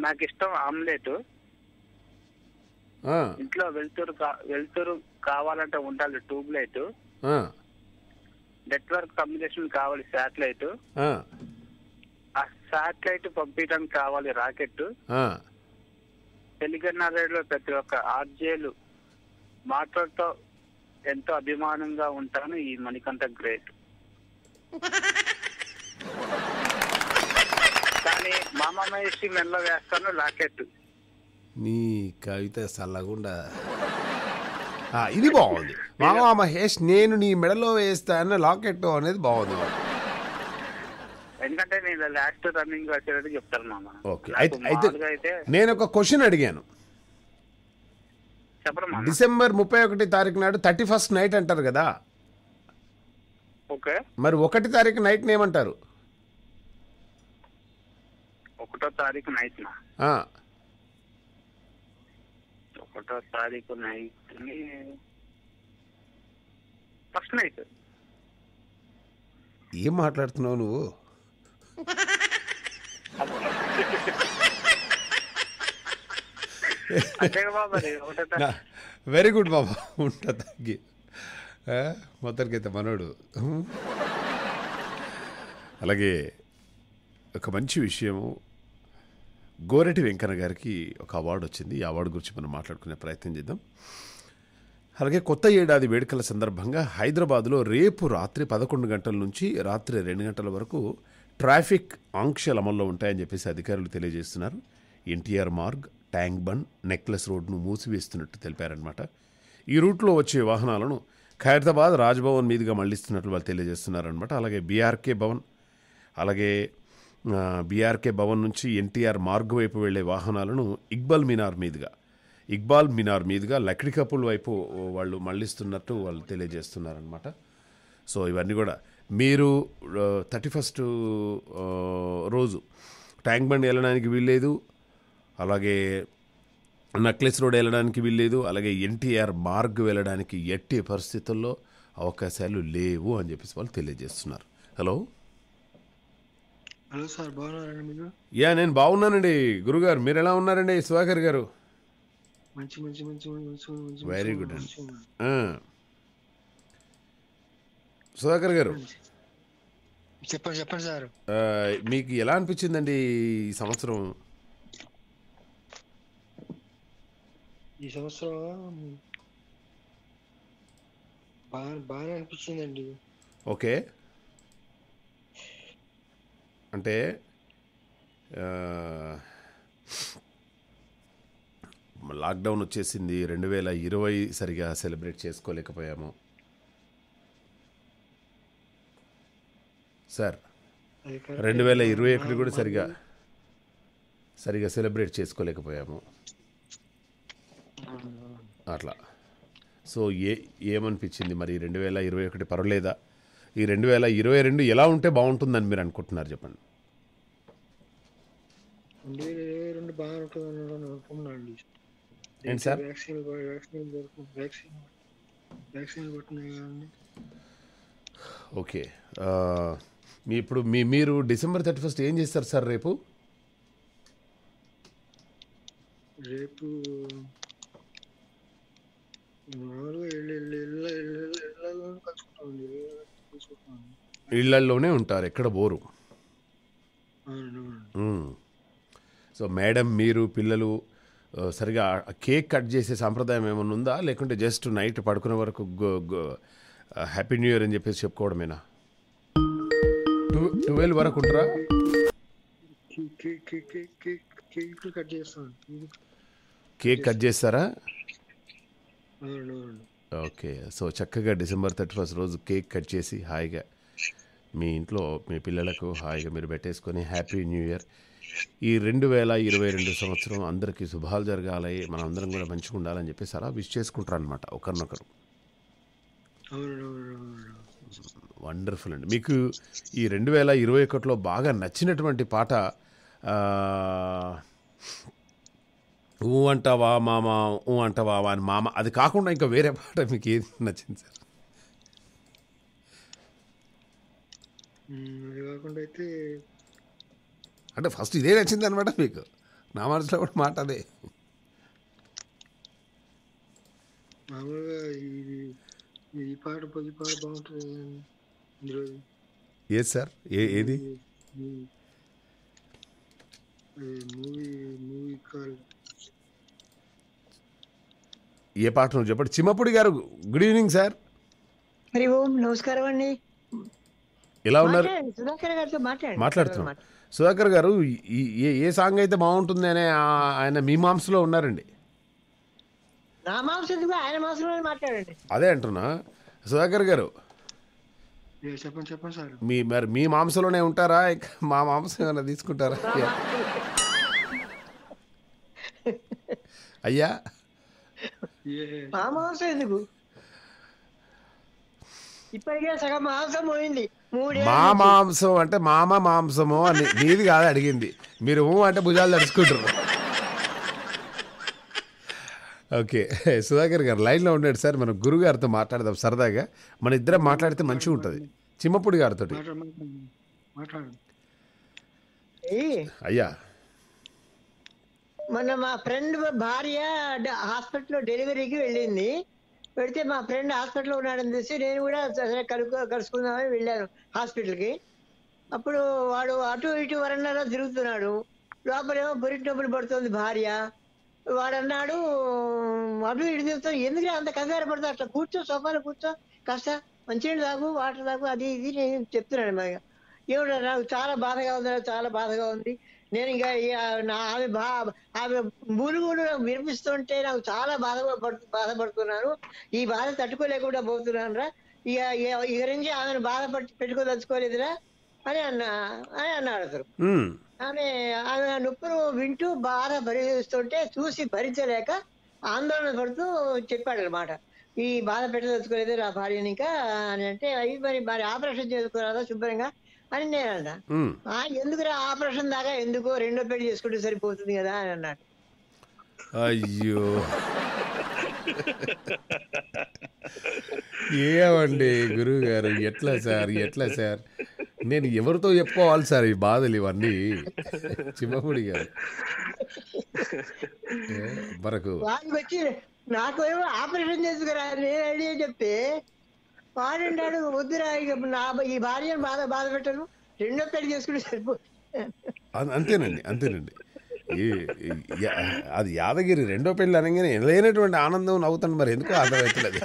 నాకు ఇష్టం ఆమ్లెట్ ఇంట్లో వెళ్తురు వెళ్తురు కావాలంటే ఉండాలి ట్యూబ్లైట్ నెట్వర్క్ కమ్యూనికేషన్ కావాలి శాటిలైట్ ఆ శాటిలైట్ పంపించడానికి కావాలి రాకెట్ తెలుగన్న రేడియో ప్రతి ఒక్క ఆర్జేలు మాటలతో ఎంతో అభిమానంగా ఉంటాను ఈ మణికంఠ గ్రేట్ కానీ మామ మహేష్ మెల్ల వేస్తాను రాకెట్ నీ కవిత సల్లగుండా ఇది బాగుంది మావా మహేష్ నేను నీ మెడలో వేస్తాను లాకెట్ అనేది బాగుంది నేను చెప్తాను అయితే నేను ఒక క్వశ్చన్ అడిగాను డిసెంబర్ ముప్పై ఒకటి తారీఖు నాడు థర్టీ ఫస్ట్ నైట్ అంటారు కదా ఓకే మరి ఒకటి తారీఖు నైట్ ఏమంటారు ఒకటో తారీఖు నైట్ ఒకటో తారీఖు నైట్ ఫస్ట్ నైట్ ఏం మాట్లాడుతున్నావు నువ్వు వెరీ గుడ్ బాబా ఉంటా తగ్గి మొత్తానికైతే మనోడు అలాగే ఒక మంచి విషయము గోరెటి వెంకన్న గారికి ఒక అవార్డు వచ్చింది ఈ అవార్డు గురించి మనం మాట్లాడుకునే ప్రయత్నం చేద్దాం అలాగే కొత్త ఏడాది వేడుకల సందర్భంగా హైదరాబాద్లో రేపు రాత్రి పదకొండు గంటల నుంచి రాత్రి రెండు గంటల వరకు ట్రాఫిక్ ఆంక్షలు అమల్లో ఉంటాయని చెప్పేసి అధికారులు తెలియజేస్తున్నారు ఎన్టీఆర్ మార్గ్ ట్యాంక్ బండ్ నెక్లెస్ రోడ్ను మూసివేస్తున్నట్టు తెలిపారనమాట ఈ రూట్లో వచ్చే వాహనాలను ఖైరతాబాద్ రాజ్భవన్ మీదుగా మళ్లిస్తున్నట్లు వాళ్ళు తెలియజేస్తున్నారనమాట అలాగే బీఆర్కే భవన్ అలాగే బీఆర్కే భవన్ నుంచి ఎన్టీఆర్ మార్గ్ వైపు వెళ్లే వాహనాలను ఇక్బాల్ మినార్ మీదుగా ఇక్బాల్ మినార్ మీదుగా కపుల్ వైపు వాళ్ళు మళ్ళిస్తున్నట్టు వాళ్ళు తెలియజేస్తున్నారనమాట సో ఇవన్నీ కూడా మీరు థర్టీ ఫస్ట్ రోజు ట్యాంక్ బండ్ వెళ్ళడానికి వీల్లేదు అలాగే నక్లెస్ రోడ్ వెళ్ళడానికి వీల్లేదు అలాగే ఎన్టీఆర్ మార్గ్ వెళ్ళడానికి ఎట్టి పరిస్థితుల్లో అవకాశాలు లేవు అని చెప్పేసి వాళ్ళు తెలియజేస్తున్నారు హలో హలో సార్ బాగున్నారండి మీరు యా నేను బాగున్నానండి గురుగారు మీరు ఎలా ఉన్నారండి సుధాకర్ గారు మంచి మంచి మంచి వెరీ గుడ్ అండి సుధాకర్ గారు చెప్పండి చెప్పండి సార్ మీకు ఎలా అనిపించిందండి ఈ సంవత్సరం ఈ సంవత్సరం బాగా బాగా అనిపించిందండి ఓకే అంటే లాక్డౌన్ వచ్చేసింది రెండు వేల ఇరవై సరిగా సెలబ్రేట్ చేసుకోలేకపోయాము సార్ రెండు వేల ఇరవై ఒకటి కూడా సరిగా సరిగా సెలబ్రేట్ చేసుకోలేకపోయాము అట్లా సో ఏ ఏమనిపించింది మరి రెండు వేల ఇరవై ఒకటి పర్వాలేదా ఈ రెండు వేల ఇరవై రెండు ఎలా ఉంటే బాగుంటుందని మీరు అనుకుంటున్నారు చెప్పండి రెండు సార్ వ్యాక్సిన్ ఓకే మీ ఇప్పుడు మీ మీరు డిసెంబర్ థర్టీ ఫస్ట్ ఏం చేస్తారు సార్ రేపు రేపు మామూలుగా ఇళ్లలోనే ఉంటారు ఎక్కడ బోరు సో మేడం మీరు పిల్లలు సరిగా కేక్ కట్ చేసే సాంప్రదాయం ఏమైనా ఉందా లేకుంటే జస్ట్ నైట్ పడుకునే వరకు హ్యాపీ న్యూ ఇయర్ అని చెప్పేసి చెప్పుకోవడమేనా ట్వెల్వ్ వరకు ఉంటారా కేక్ కట్ చేస్తారా ఓకే సో చక్కగా డిసెంబర్ థర్టీ ఫస్ట్ రోజు కేక్ కట్ చేసి హాయిగా మీ ఇంట్లో మీ పిల్లలకు హాయిగా మీరు పెట్టేసుకొని హ్యాపీ న్యూ ఇయర్ ఈ రెండు వేల ఇరవై రెండు సంవత్సరం అందరికీ శుభాలు జరగాలి మనం అందరం కూడా మంచిగా ఉండాలని చెప్పేసి అలా విష్ చేసుకుంటారు అనమాట ఒకరినొకరు వండర్ఫుల్ అండి మీకు ఈ రెండు వేల ఇరవై ఒకటిలో బాగా నచ్చినటువంటి పాట ఊ అంటావా మామ ఊ అంటావా అని మామ అది కాకుండా ఇంకా వేరే పాట మీకు ఏది నచ్చింది సార్ అది కాకుండా అయితే అంటే ఫస్ట్ ఇదే నచ్చింది అనమాట మీకు నా మనసులో కూడా మాట అదే ఈ పాట పాట ఏది సార్ ఏ ఏది మూవీ మూవీ కాల్ ఏ పాఠం చెప్పండి చిమ్మపుడి గారు good evening sir Hari Om నమస్కారం అండి ఎలా ఉన్నారు సుధాకర్ గారితో మాట్లాడుతున్నాం సుధాకర్ గారు ఏ ఏ సాంగ్ అయితే బాగుంటుంది అనే ఆయన మాంసలో ఉన్నారండి అదే అంటున్నా సుధాకర్ గారు చెప్పండి చెప్పండి సార్ మీ మరి మీ మాంసలోనే ఉంటారా మా మాంసం ఏమైనా తీసుకుంటారా అయ్యా మా మాంసం అంటే మామ మాంసము అని నీది కాదు అడిగింది మీరు అంటే భుజాలు తడుచుకుంటారు ఓకే సుధాకర్ గారు లైన్లో ఉండేది సార్ మనం గురువు గారితో మాట్లాడదాం సరదాగా మన ఇద్దరం మాట్లాడితే మంచిగా ఉంటుంది చిమ్మపుడి గారితో అయ్యా మొన్న మా ఫ్రెండ్ భార్య హాస్పిటల్లో డెలివరీకి వెళ్ళింది పెడితే మా ఫ్రెండ్ హాస్పిటల్లో ఉన్నాడని తెలిసి నేను కూడా కలుపు కలుసుకుందామని వెళ్ళాను హాస్పిటల్కి అప్పుడు వాడు అటు ఇటు వరన్నారా తిరుగుతున్నాడు లోపలేమో బురిటి నొప్పులు పడుతుంది భార్య వాడన్నాడు అటు ఇటు తిరుగుతాం ఎందుకు అంత కంగారు పడతా అట్లా కూర్చో సోఫాలో కూర్చో కాస్త మంచి తాగు వాటర్ తాగు అది ఇది నేను చెప్తున్నాను ఏమిటో నాకు చాలా బాధగా ఉంది చాలా బాధగా ఉంది నేను ఇంకా ఆమె బా ఆమె మూలుగుడు వినిపిస్తుంటే నాకు చాలా బాధ బాధపడుతున్నాను ఈ బాధ తట్టుకోలేకుండా పోతున్నాను రా ఇక ఇక నుంచి ఆమెను బాధపడి పెట్టుకోదలుచుకోలేదురా అని అన్న అని అన్నారు అతను ఆమె ఆమె నొప్పులు వింటూ బాధ పరిశీలిస్తుంటే చూసి భరించలేక ఆందోళన పడుతూ చెప్పాడు అనమాట ఈ బాధ పెట్టదలుచుకోలేదు నా భార్యని ఇంకా అని అంటే అవి మరి మరి ఆపరేషన్ చేసుకున్నారా శుభ్రంగా అని నేను అన్నా ఎందుకురా ఆపరేషన్ దాకా ఎందుకు రెండో పెళ్లి చేసుకుంటే సరిపోతుంది కదా అని అన్నాడు అయ్యో ఏమండి గురువు గారు ఎట్లా సార్ ఎట్లా సార్ నేను ఎవరితో చెప్పుకోవాలి సార్ ఈ బాధలు ఇవన్నీ చిమ్మపూడి గారు మనకు నాకు ఏమో ఆపరేషన్ చేసుకురా నేను ఐడియా చెప్తే వాడంటాడు వద్దురా ఇక నా ఈ భార్యను బాధ బాధ పెట్టను రెండో పెళ్లి చేసుకుంటే సరిపో అంతేనండి అంతేనండి అది యాదగిరి రెండో పెళ్లి అనగానే లేనటువంటి ఆనందం నవ్వుతాను మరి ఎందుకు అర్థమవుతలేదు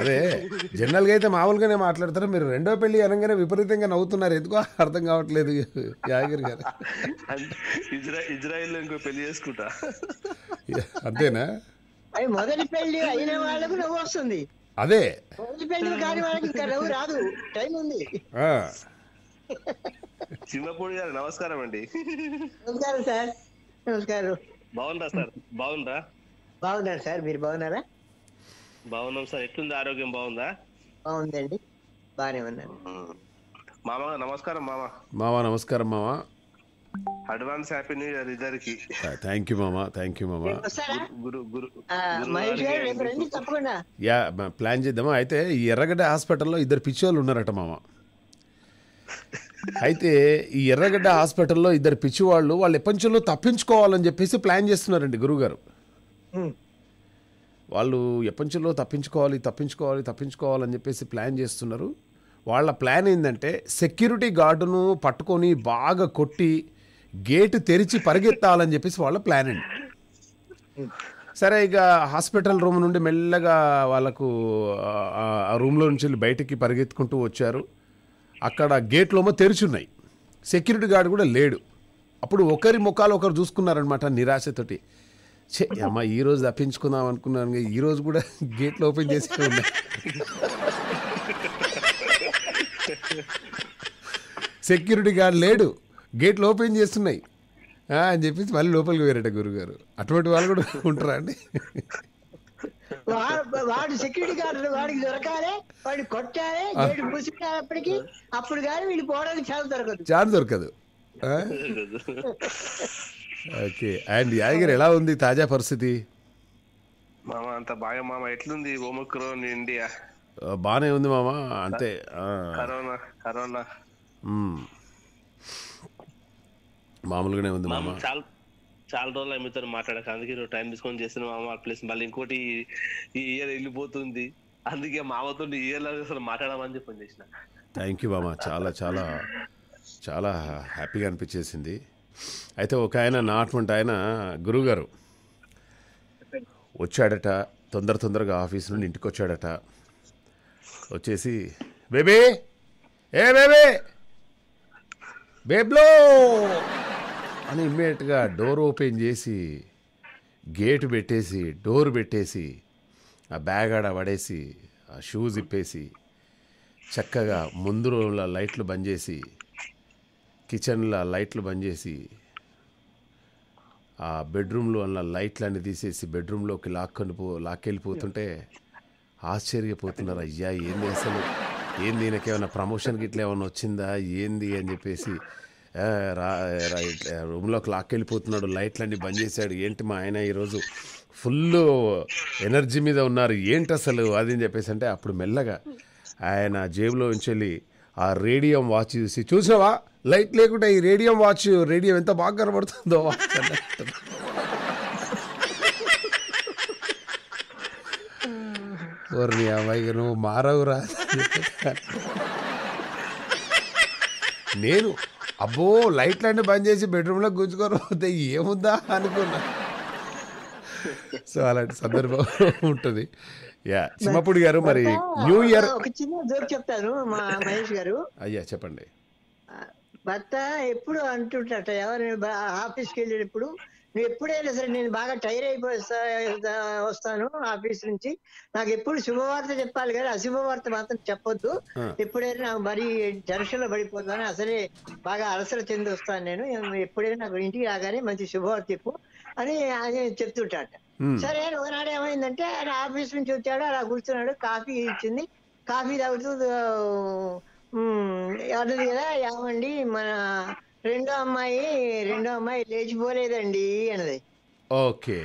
అదే జనరల్ గా అయితే మామూలుగానే మాట్లాడతారు మీరు రెండో పెళ్లి అనగానే విపరీతంగా నవ్వుతున్నారు ఎందుకో అర్థం కావట్లేదు యాగిరి గారు ఇజ్రాయిల్ ఇంకో పెళ్లి చేసుకుంటా అంతేనా అవి మొదటి పెళ్లి అయిన వాళ్ళకు నవ్వు వస్తుంది అదే మొదటి పెళ్లి కాని వాళ్ళకి ఇంకా నవ్వు రాదు టైం ఉంది చిన్నపూడి గారు నమస్కారం అండి నమస్కారం సార్ నమస్కారం బాగుందా సార్ బాగుందా బాగున్నారు సార్ మీరు బాగున్నారా బాగున్నాం సార్ ఎట్లుంది ఆరోగ్యం బాగుందా బాగుందండి బాగానే ఉన్నాను మామ నమస్కారం మామ మామ నమస్కారం మామ అడ్వాన్స్ హ్యాపీ న్యూ ఇయర్ ఇద్దరికి థ్యాంక్ యూ మామా థ్యాంక్ యూ మామా యా ప్లాన్ చేద్దామా అయితే ఈ ఎర్రగడ్డ హాస్పిటల్లో ఇద్దరు పిచ్చోళ్ళు ఉన్నారట మామా అయితే ఈ ఎర్రగడ్డ హాస్పిటల్లో ఇద్దరు పిచ్చివాళ్ళు వాళ్ళు ఎప్పంచంలో తప్పించుకోవాలని చెప్పేసి ప్లాన్ చేస్తున్నారండి గురుగారు వాళ్ళు ఎప్పంచంలో తప్పించుకోవాలి తప్పించుకోవాలి తప్పించుకోవాలని చెప్పేసి ప్లాన్ చేస్తున్నారు వాళ్ళ ప్లాన్ ఏంటంటే సెక్యూరిటీ గార్డును పట్టుకొని బాగా కొట్టి గేటు తెరిచి పరిగెత్తాలని చెప్పేసి వాళ్ళ ప్లాన్ అండి సరే ఇక హాస్పిటల్ రూమ్ నుండి మెల్లగా వాళ్ళకు ఆ రూమ్లో నుంచి వెళ్ళి బయటికి పరిగెత్తుకుంటూ వచ్చారు అక్కడ గేట్లోమో తెరిచున్నాయి సెక్యూరిటీ గార్డ్ కూడా లేడు అప్పుడు ఒకరి ముఖాలు ఒకరు చూసుకున్నారనమాట నిరాశతోటి చే అమ్మ ఈరోజు తప్పించుకుందాం అనుకున్నాను ఈరోజు కూడా గేట్లు ఓపెన్ చేసి సెక్యూరిటీ గార్డ్ లేడు గేట్లు ఓపెన్ చేస్తున్నాయి అని చెప్పేసి మళ్ళీ లోపలికి పోయారట గురుగారు అటువంటి వాళ్ళు కూడా ఉంటారా అండి వాడు సెక్యూరిటీ గార్డు వాడికి దొరకాలి వాడికి కొట్టాలి గేటు అప్పుడు కానీ వీళ్ళు పోవడానికి చాలా దొరకదు చాలా దొరకదు ఓకే అండ్ యాదగిరి ఎలా ఉంది తాజా పరిస్థితి మామ అంత బాగా మామ ఎట్లుంది ఓమక్రోన్ ఇండియా బానే ఉంది మామ అంతే కరోనా కరోనా మామూలుగానే ఉంది మామ చాలా చాలా రోజులు మీతో మాట్లాడక అందుకే నువ్వు టైం తీసుకొని చేసిన మామ ప్లస్ మళ్ళీ ఇంకోటి ఈ ఇయర్ వెళ్ళిపోతుంది అందుకే మామతో ఈ ఇయర్ అసలు మాట్లాడమని చెప్పి చేసిన థ్యాంక్ యూ మామ చాలా చాలా చాలా హ్యాపీగా అనిపించేసింది అయితే ఒక ఆయన నా అటువంటి ఆయన గురువుగారు వచ్చాడట తొందర తొందరగా ఆఫీస్ నుండి ఇంటికి వచ్చాడట వచ్చేసి బేబీ ఏ బేబీ బేబ్లో అని ఇమ్మీడియట్గా డోర్ ఓపెన్ చేసి గేటు పెట్టేసి డోర్ పెట్టేసి ఆ బ్యాగ్ ఆడ పడేసి ఆ షూస్ ఇప్పేసి చక్కగా ముందు రోజుల లైట్లు బంద్ చేసి కిచెన్లో లైట్లు బంద్ చేసి ఆ బెడ్రూమ్లో అలా అన్నీ తీసేసి బెడ్రూమ్లోకి లాక్కొని పో లాక్కెళ్ళిపోతుంటే ఆశ్చర్యపోతున్నారు అయ్యా ఏంది అసలు ఏంది ఈయనకేమైనా ప్రమోషన్ ఇట్లా ఏమైనా వచ్చిందా ఏంది అని చెప్పేసి రూమ్లోకి లాక్కెళ్ళిపోతున్నాడు లైట్లన్నీ బంద్ చేశాడు ఏంటి మా ఆయన ఈరోజు ఫుల్ ఎనర్జీ మీద ఉన్నారు ఏంటి అసలు అది అని చెప్పేసి అంటే అప్పుడు మెల్లగా ఆయన జేబులో ఉంచెళ్ళి ఆ రేడియం వాచ్ చూసి చూసావా లైట్ లేకుండా ఈ రేడియం వాచ్ రేడియం ఎంత బాగా కనబడుతుందో వాచ్ ఓర్ని అమ్మాయి నువ్వు మారవురా నేను అబ్బో లైట్లన్నీ బంద్ చేసి బెడ్రూమ్లో గుంజుకొని పోతే ఏముందా అనుకున్నా సో అలాంటి సందర్భం ఉంటుంది యా చిమ్మప్పుడు గారు మరి న్యూ ఇయర్ ఒక చిన్న జోక్ చెప్తాను మా మహేష్ గారు అయ్యా చెప్పండి భర్త ఎప్పుడు అంటుంటట ఎవరు ఆఫీస్కి వెళ్ళేటప్పుడు నువ్వు ఎప్పుడైనా సరే నేను బాగా టైర్ అయిపోయి వస్తాను ఆఫీస్ నుంచి నాకు ఎప్పుడు శుభవార్త చెప్పాలి కానీ అశుభవార్త మాత్రం చెప్పొద్దు ఎప్పుడైనా నాకు మరీ టెన్షన్లో పడిపోతాను అసలే బాగా అలసలు చెంది వస్తాను నేను ఎప్పుడైనా నాకు ఇంటికి రాగానే మంచి శుభవార్త చెప్పు అని ఆయన చెప్తుంటాడు సరే ఒకనాడు ఏమైందంటే ఆయన ఆఫీస్ నుంచి వచ్చాడు అలా కూర్చున్నాడు కాఫీ ఇచ్చింది కాఫీ తాగుతూ అన్నది కదా ఏమండి మన రెండో అమ్మాయి రెండో అమ్మాయి లేచిపోలేదండి అన్నది ఓకే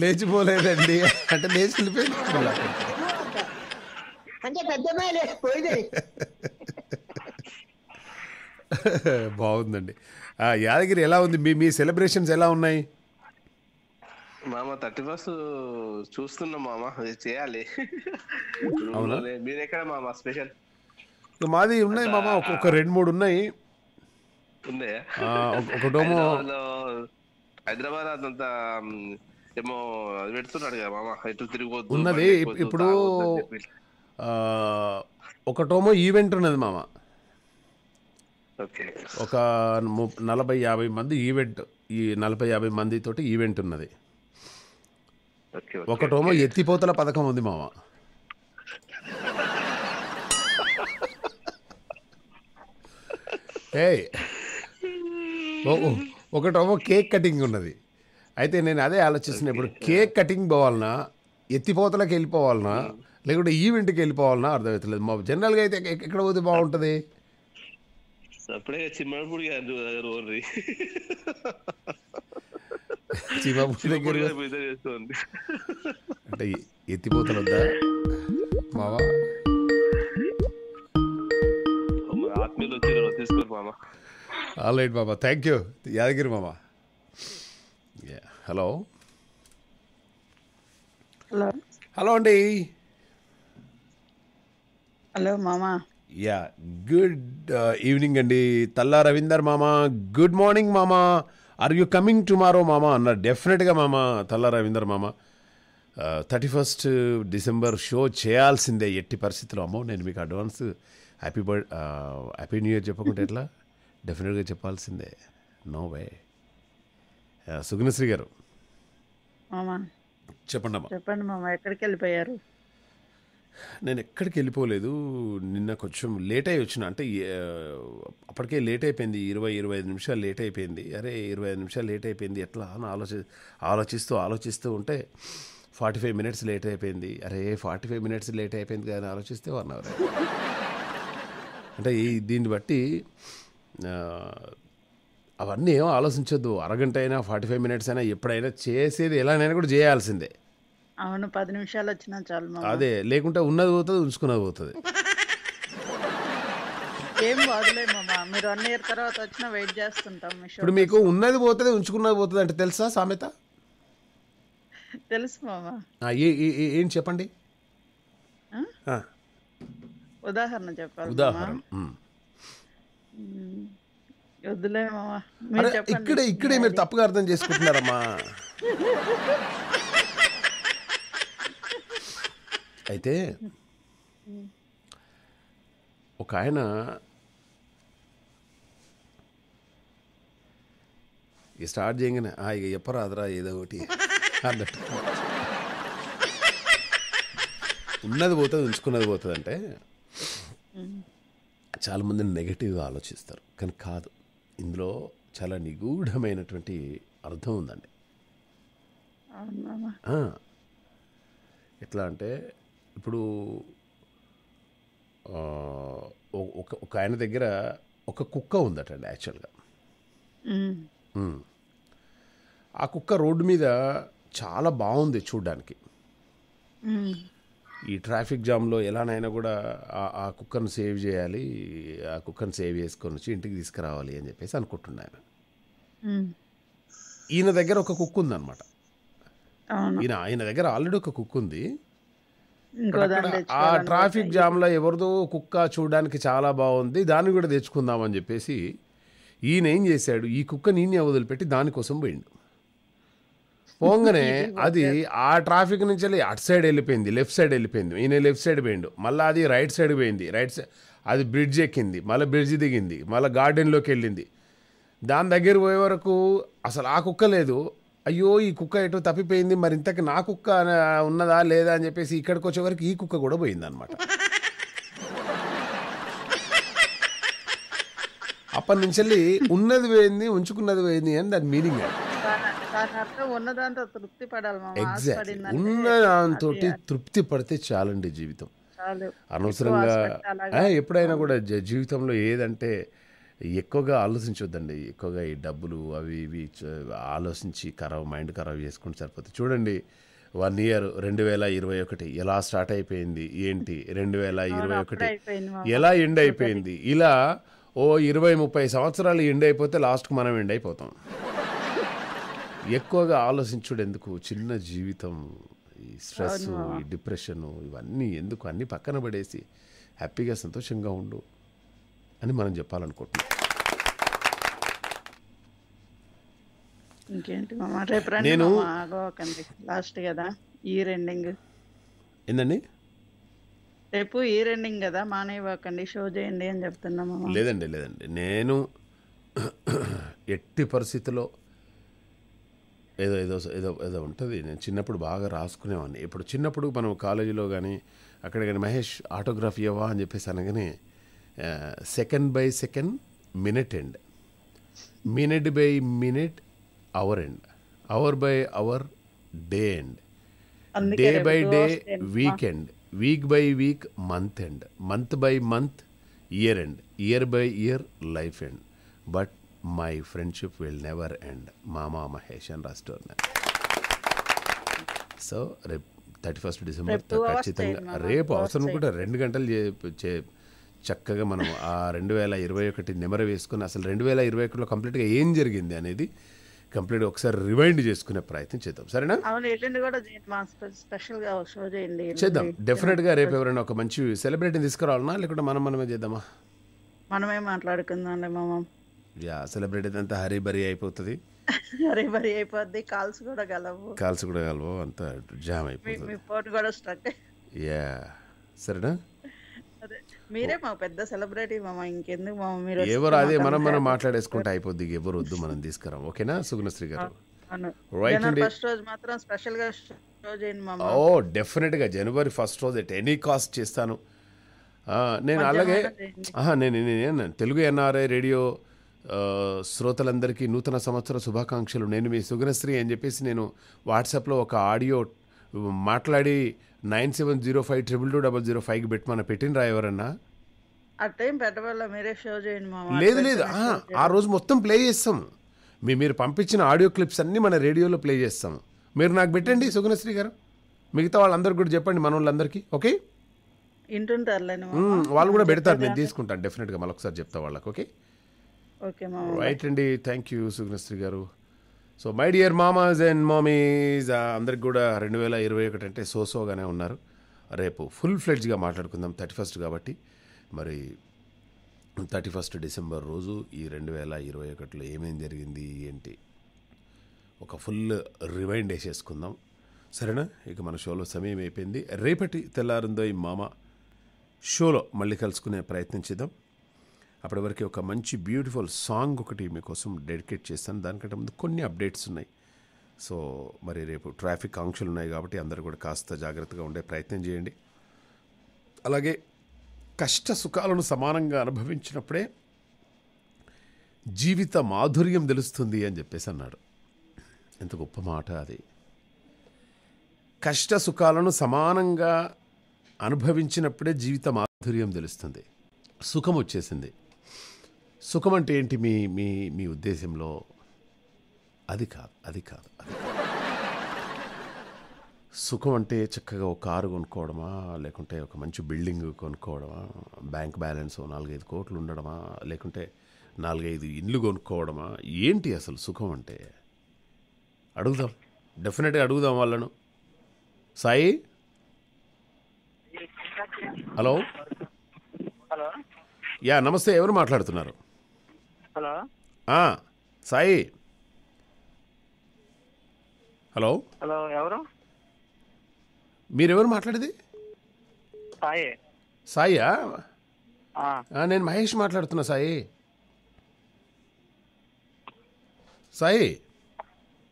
లేచిపోలేదండి అంటే లేచి వెళ్ళిపోయింది అంటే పెద్ద అమ్మాయి లేచిపోయింది బాగుందండి యాదగిరి ఎలా ఉంది మీ మీ సెలబ్రేషన్స్ ఎలా ఉన్నాయి మామ థర్టీ ఫస్ట్ చూస్తున్నాం మామ చేయాలి మీరెక్కడ మామ స్పెషల్ మాది ఉన్నాయి మామ ఒక రెండు మూడు ఉన్నాయి ఒకటేమో హైదరాబాద్ అంతా ఏమో పెడుతున్నాడు కదా మామ ఎటు తిరిగిపోతుంది ఉన్నది ఇప్పుడు టోమో ఈవెంట్ ఉన్నది మామ ఒక నలభై యాభై మంది ఈవెంట్ ఈ నలభై యాభై మంది తోటి ఈవెంట్ ఉన్నది టోమో ఎత్తిపోతల పథకం ఉంది మామ ఏ ఒకటేమో కేక్ కటింగ్ ఉన్నది అయితే నేను అదే ఆలోచిస్తున్నా ఇప్పుడు కేక్ కటింగ్ పోవాలన్నా ఎత్తిపోతలకు వెళ్ళిపోవాలన్నా లేకుంటే ఈవెంట్కి వెళ్ళిపోవాలన్నా అర్థమవుతలేదు మా జనరల్గా అయితే ఎక్కడ పోతే బాగుంటుంది అప్పుడే అంటే ఎత్తిపోతలు వద్దా మావా రోజులు తీసుకోరు మామ all right thank you Yadagiri మామ హలో హలో హలో అండి హలో మామా యా గుడ్ ఈవినింగ్ అండి తల్లా రవీందర్ మామ గుడ్ మార్నింగ్ మామ ఆర్ యూ కమింగ్ టుమారో మామ అన్నారు డెఫినెట్గా మామ తల్లా రవీందర్ మామ థర్టీ ఫస్ట్ డిసెంబర్ షో చేయాల్సిందే ఎట్టి పరిస్థితిలో అమ్మో నేను మీకు advance happy birth happy new year చెప్పకుంటే ఎట్లా డెఫినెట్గా చెప్పాల్సిందే నో వే uh, సుగ్నశ్రీ గారు చెప్పండి చెప్పండి ఎక్కడికి వెళ్ళిపోయారు నేను ఎక్కడికి వెళ్ళిపోలేదు నిన్న కొంచెం లేట్ అయి వచ్చిన అంటే అప్పటికే లేట్ అయిపోయింది ఇరవై ఇరవై ఐదు నిమిషాలు లేట్ అయిపోయింది అరే ఇరవై ఐదు నిమిషాలు లేట్ అయిపోయింది ఎట్లా అని ఆలోచి ఆలోచిస్తూ ఆలోచిస్తూ ఉంటే ఫార్టీ ఫైవ్ మినిట్స్ లేట్ అయిపోయింది అరే ఫార్టీ ఫైవ్ మినిట్స్ లేట్ అయిపోయింది కానీ ఆలోచిస్తే వన్ అవర్ అంటే ఈ దీన్ని బట్టి అవన్నీ ఏం ఆలోచించొద్దు అరగంట అయినా ఫార్టీ ఫైవ్ మినిట్స్ అయినా ఎప్పుడైనా చేసేది ఎలానైనా కూడా చేయాల్సిందే అవును పది నిమిషాలు వచ్చినా చాలు అదే లేకుంటే ఉన్నది పోతుంది ఉంచుకున్నది పోతుంది ఏం బాధలేదు మీరు వన్ ఇయర్ తర్వాత వచ్చినా వెయిట్ చేస్తుంటాం ఇప్పుడు మీకు ఉన్నది పోతుంది ఉంచుకున్నది పోతుంది అంటే తెలుసా సామెత తెలుసు మామా ఏం చెప్పండి ఉదాహరణ చెప్పాలి ఉదాహరణ ఇక్కడే ఇక్కడే మీరు తప్పుగా అర్థం చేసుకుంటున్నారమ్మా అయితే ఒక ఆయన స్టార్ట్ చేయగానే ఇక చెప్పరాదురా ఏదో ఒకటి అన్నట్టు ఉన్నది పోతుంది ఉంచుకున్నది పోతుంది అంటే చాలామంది నెగటివ్గా ఆలోచిస్తారు కానీ కాదు ఇందులో చాలా నిగూఢమైనటువంటి అర్థం ఉందండి ఎట్లా అంటే ఇప్పుడు ఒక ఒక ఆయన దగ్గర ఒక కుక్క ఉందటండి యాక్చువల్గా ఆ కుక్క రోడ్డు మీద చాలా బాగుంది చూడ్డానికి ఈ ట్రాఫిక్ జామ్లో ఎలానైనా కూడా ఆ కుక్కను సేవ్ చేయాలి ఆ కుక్కను సేవ్ చేసుకొని వచ్చి ఇంటికి తీసుకురావాలి అని చెప్పేసి అనుకుంటున్నాను ఈయన దగ్గర ఒక ఉంది ఉందన్నమాట ఈయన ఆయన దగ్గర ఆల్రెడీ ఒక కుక్ ఉంది ఆ ట్రాఫిక్ జామ్లో ఎవరిదో కుక్క చూడడానికి చాలా బాగుంది దాన్ని కూడా తెచ్చుకుందామని చెప్పేసి ఈయన ఏం చేశాడు ఈ కుక్క ఈయన వదిలిపెట్టి దానికోసం పోయిండు పోంగనే అది ఆ ట్రాఫిక్ నుంచి వెళ్ళి అటు సైడ్ వెళ్ళిపోయింది లెఫ్ట్ సైడ్ వెళ్ళిపోయింది ఈయన లెఫ్ట్ సైడ్ పోయిండు మళ్ళీ అది రైట్ సైడ్ పోయింది రైట్ సైడ్ అది బ్రిడ్జ్ ఎక్కింది మళ్ళీ బ్రిడ్జ్ దిగింది మళ్ళీ గార్డెన్లోకి వెళ్ళింది దాని దగ్గర పోయే వరకు అసలు ఆ కుక్క లేదు అయ్యో ఈ కుక్క ఎటు తప్పిపోయింది మరి ఇంతకు నా కుక్క ఉన్నదా లేదా అని చెప్పేసి ఇక్కడికి వచ్చే వరకు ఈ కుక్క కూడా పోయింది అనమాట అప్పటి నుంచి ఉన్నది పోయింది ఉంచుకున్నది పోయింది అని దాని మీనింగ్ అండి ఎగ్జాక్ట్ ఉన్న దాంతో తృప్తి పడితే చాలండి జీవితం అనవసరంగా ఎప్పుడైనా కూడా జీవితంలో ఏదంటే ఎక్కువగా ఆలోచించొద్దండి ఎక్కువగా ఈ డబ్బులు అవి ఇవి ఆలోచించి ఖరాబ్ మైండ్ ఖరాబ్ చేసుకుంటే సరిపోతుంది చూడండి వన్ ఇయర్ రెండు వేల ఇరవై ఒకటి ఎలా స్టార్ట్ అయిపోయింది ఏంటి రెండు వేల ఇరవై ఒకటి ఎలా ఎండ్ అయిపోయింది ఇలా ఓ ఇరవై ముప్పై సంవత్సరాలు ఎండ్ అయిపోతే లాస్ట్కి మనం ఎండ్ అయిపోతాం ఎక్కువగా ఆలోచించుడు ఎందుకు చిన్న జీవితం ఈ స్ట్రెస్ ఈ డిప్రెషన్ ఇవన్నీ ఎందుకు అన్నీ పక్కన పడేసి హ్యాపీగా సంతోషంగా ఉండు అని మనం చెప్పాలనుకుంటున్నాం ఇంకేంటి మామ రేపు నేను లాస్ట్ కదా ఈ రెండింగ్ ఏందండి రేపు ఈ రెండింగ్ కదా మానేవాకండి షో చేయండి అని చెప్తున్నాము లేదండి లేదండి నేను ఎట్టి పరిస్థితిలో ఏదో ఏదో ఏదో ఏదో ఉంటుంది నేను చిన్నప్పుడు బాగా రాసుకునేవాడిని ఇప్పుడు చిన్నప్పుడు మనం కాలేజీలో కానీ అక్కడ కానీ మహేష్ ఆటోగ్రాఫ్ ఇవ్వవా అని చెప్పేసి అనగానే second by second minute end minute by minute hour end hour by hour day end day by day week end week by week month end month by month year end year by year life end but my friendship will never end మామా మహేష్ అని రాసేవారు సో రేపు థర్టీ ఫస్ట్ డిసెంబర్ ఖచ్చితంగా రేపు అవసరం కూడా రెండు గంటలు చే చక్కగా మనం ఆ రెండు వేల ఇరవై ఒకటి నెమర వేసుకుని అసలు రెండు వేల ఇరవై ఒకటిలో కంప్లీట్గా ఏం జరిగింది అనేది కంప్లీట్ ఒకసారి రివైండ్ చేసుకునే ప్రయత్నం చేద్దాం సరేనా చేద్దాం డెఫినెట్ గా రేపు ఎవరైనా ఒక మంచి సెలబ్రిటీని తీసుకురావాలన్నా లేకుంటే మనం మనమే చేద్దామా మనమే మాట్లాడుకుందాం యా సెలబ్రేట్ అయితే అంతా హరీబరీ అయిపోతుంది హరీబరీ అయిపోద్ది కాల్స్ కూడా గలవు కాల్స్ కూడా గలవు అంత జామ్ అయిపోతుంది మీ కూడా స్టార్ట్ యా సరేనా మీరే మా పెద్ద సెలబ్రిటీ మామ ఇంకెందుకు మామ మీరు ఎవరు అదే మనం మనం మాట్లాడేసుకుంటే అయిపోద్ది ఎవరు వద్దు మనం తీసుకురాం ఓకేనా సుగుణశ్రీ గారు రైట్ ఫస్ట్ రోజు మాత్రం స్పెషల్ గా ఓ డెఫినెట్ గా జనవరి ఫస్ట్ రోజు ఎట్ ఎనీ కాస్ట్ చేస్తాను నేను అలాగే నేను నేను తెలుగు ఎన్ఆర్ఐ రేడియో శ్రోతలందరికీ నూతన సంవత్సర శుభాకాంక్షలు నేను మీ సుగనశ్రీ అని చెప్పేసి నేను వాట్సాప్లో ఒక ఆడియో మాట్లాడి nine seven zero five triple two double zero ఫైవ్కి పెట్టమని పెట్టినరా ఎవరన్నా లేదు లేదు ఆ రోజు మొత్తం ప్లే చేస్తాం మీ మీరు పంపించిన ఆడియో క్లిప్స్ అన్నీ మన రేడియోలో ప్లే చేస్తాం మీరు నాకు పెట్టండి సుగుణశ్రీ గారు మిగతా వాళ్ళందరికి కూడా చెప్పండి మన వాళ్ళందరికీ ఓకే వింటుంటారు వాళ్ళు కూడా పెడతారు నేను తీసుకుంటాను డెఫినెట్గా మళ్ళొకసారి చెప్తా వాళ్ళకి ఓకే ఓకే మామ రైట్ అండి థ్యాంక్ యూ సుగ్నశ్రీ గారు సో మై డియర్ మామాస్ అండ్ మామీస్ అందరికి కూడా రెండు వేల ఇరవై ఒకటి అంటే సోసోగానే ఉన్నారు రేపు ఫుల్ ఫ్లెడ్జ్గా మాట్లాడుకుందాం థర్టీ ఫస్ట్ కాబట్టి మరి థర్టీ ఫస్ట్ డిసెంబర్ రోజు ఈ రెండు వేల ఇరవై ఒకటిలో ఏమేం జరిగింది ఏంటి ఒక ఫుల్ రివైండ్ వేసేసుకుందాం సరేనా ఇక మన షోలో సమయం అయిపోయింది రేపటి తెల్లారుందో ఈ మామ షోలో మళ్ళీ కలుసుకునే ప్రయత్నం చేద్దాం అప్పటి వరకు ఒక మంచి బ్యూటిఫుల్ సాంగ్ ఒకటి మీకోసం డెడికేట్ చేస్తాను దానికంటే ముందు కొన్ని అప్డేట్స్ ఉన్నాయి సో మరి రేపు ట్రాఫిక్ ఆంక్షలు ఉన్నాయి కాబట్టి అందరూ కూడా కాస్త జాగ్రత్తగా ఉండే ప్రయత్నం చేయండి అలాగే కష్ట సుఖాలను సమానంగా అనుభవించినప్పుడే జీవిత మాధుర్యం తెలుస్తుంది అని చెప్పేసి అన్నాడు ఎంత గొప్ప మాట అది కష్ట సుఖాలను సమానంగా అనుభవించినప్పుడే జీవిత మాధుర్యం తెలుస్తుంది సుఖం వచ్చేసింది సుఖం అంటే ఏంటి మీ మీ మీ ఉద్దేశంలో అది కాదు అది కాదు అది సుఖం అంటే చక్కగా ఒక కారు కొనుక్కోవడమా లేకుంటే ఒక మంచి బిల్డింగ్ కొనుక్కోవడమా బ్యాంక్ బ్యాలెన్స్ నాలుగైదు కోట్లు ఉండడమా లేకుంటే నాలుగైదు ఇండ్లు కొనుక్కోవడమా ఏంటి అసలు సుఖం అంటే అడుగుదాం డెఫినెట్గా అడుగుదాం వాళ్ళను సాయి హలో హలో యా నమస్తే ఎవరు మాట్లాడుతున్నారు హలో సాయి హలో హలో ఎవరు మీరెవరు మాట్లాడేది సాయి సాయియా నేను మహేష్ మాట్లాడుతున్నా సాయి సాయి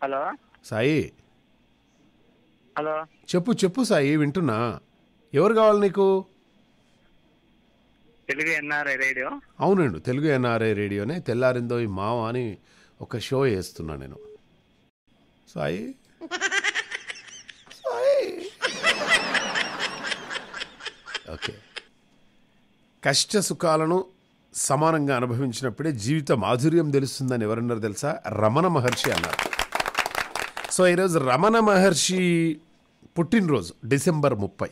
హలో సాయి హలో చెప్పు చెప్పు సాయి వింటున్నా ఎవరు కావాలి నీకు తెలుగు ఎన్ఆర్ఐ రేడియో అవునండి తెలుగు ఎన్ఆర్ఐ రేడియోనే తెల్లారిందో ఈ మావ అని ఒక షో వేస్తున్నా నేను సాయి సాయి ఓకే కష్ట సుఖాలను సమానంగా అనుభవించినప్పుడే జీవిత మాధుర్యం తెలుస్తుందని ఎవరన్నారు తెలుసా రమణ మహర్షి అన్నారు సో ఈరోజు రమణ మహర్షి పుట్టినరోజు డిసెంబర్ ముప్పై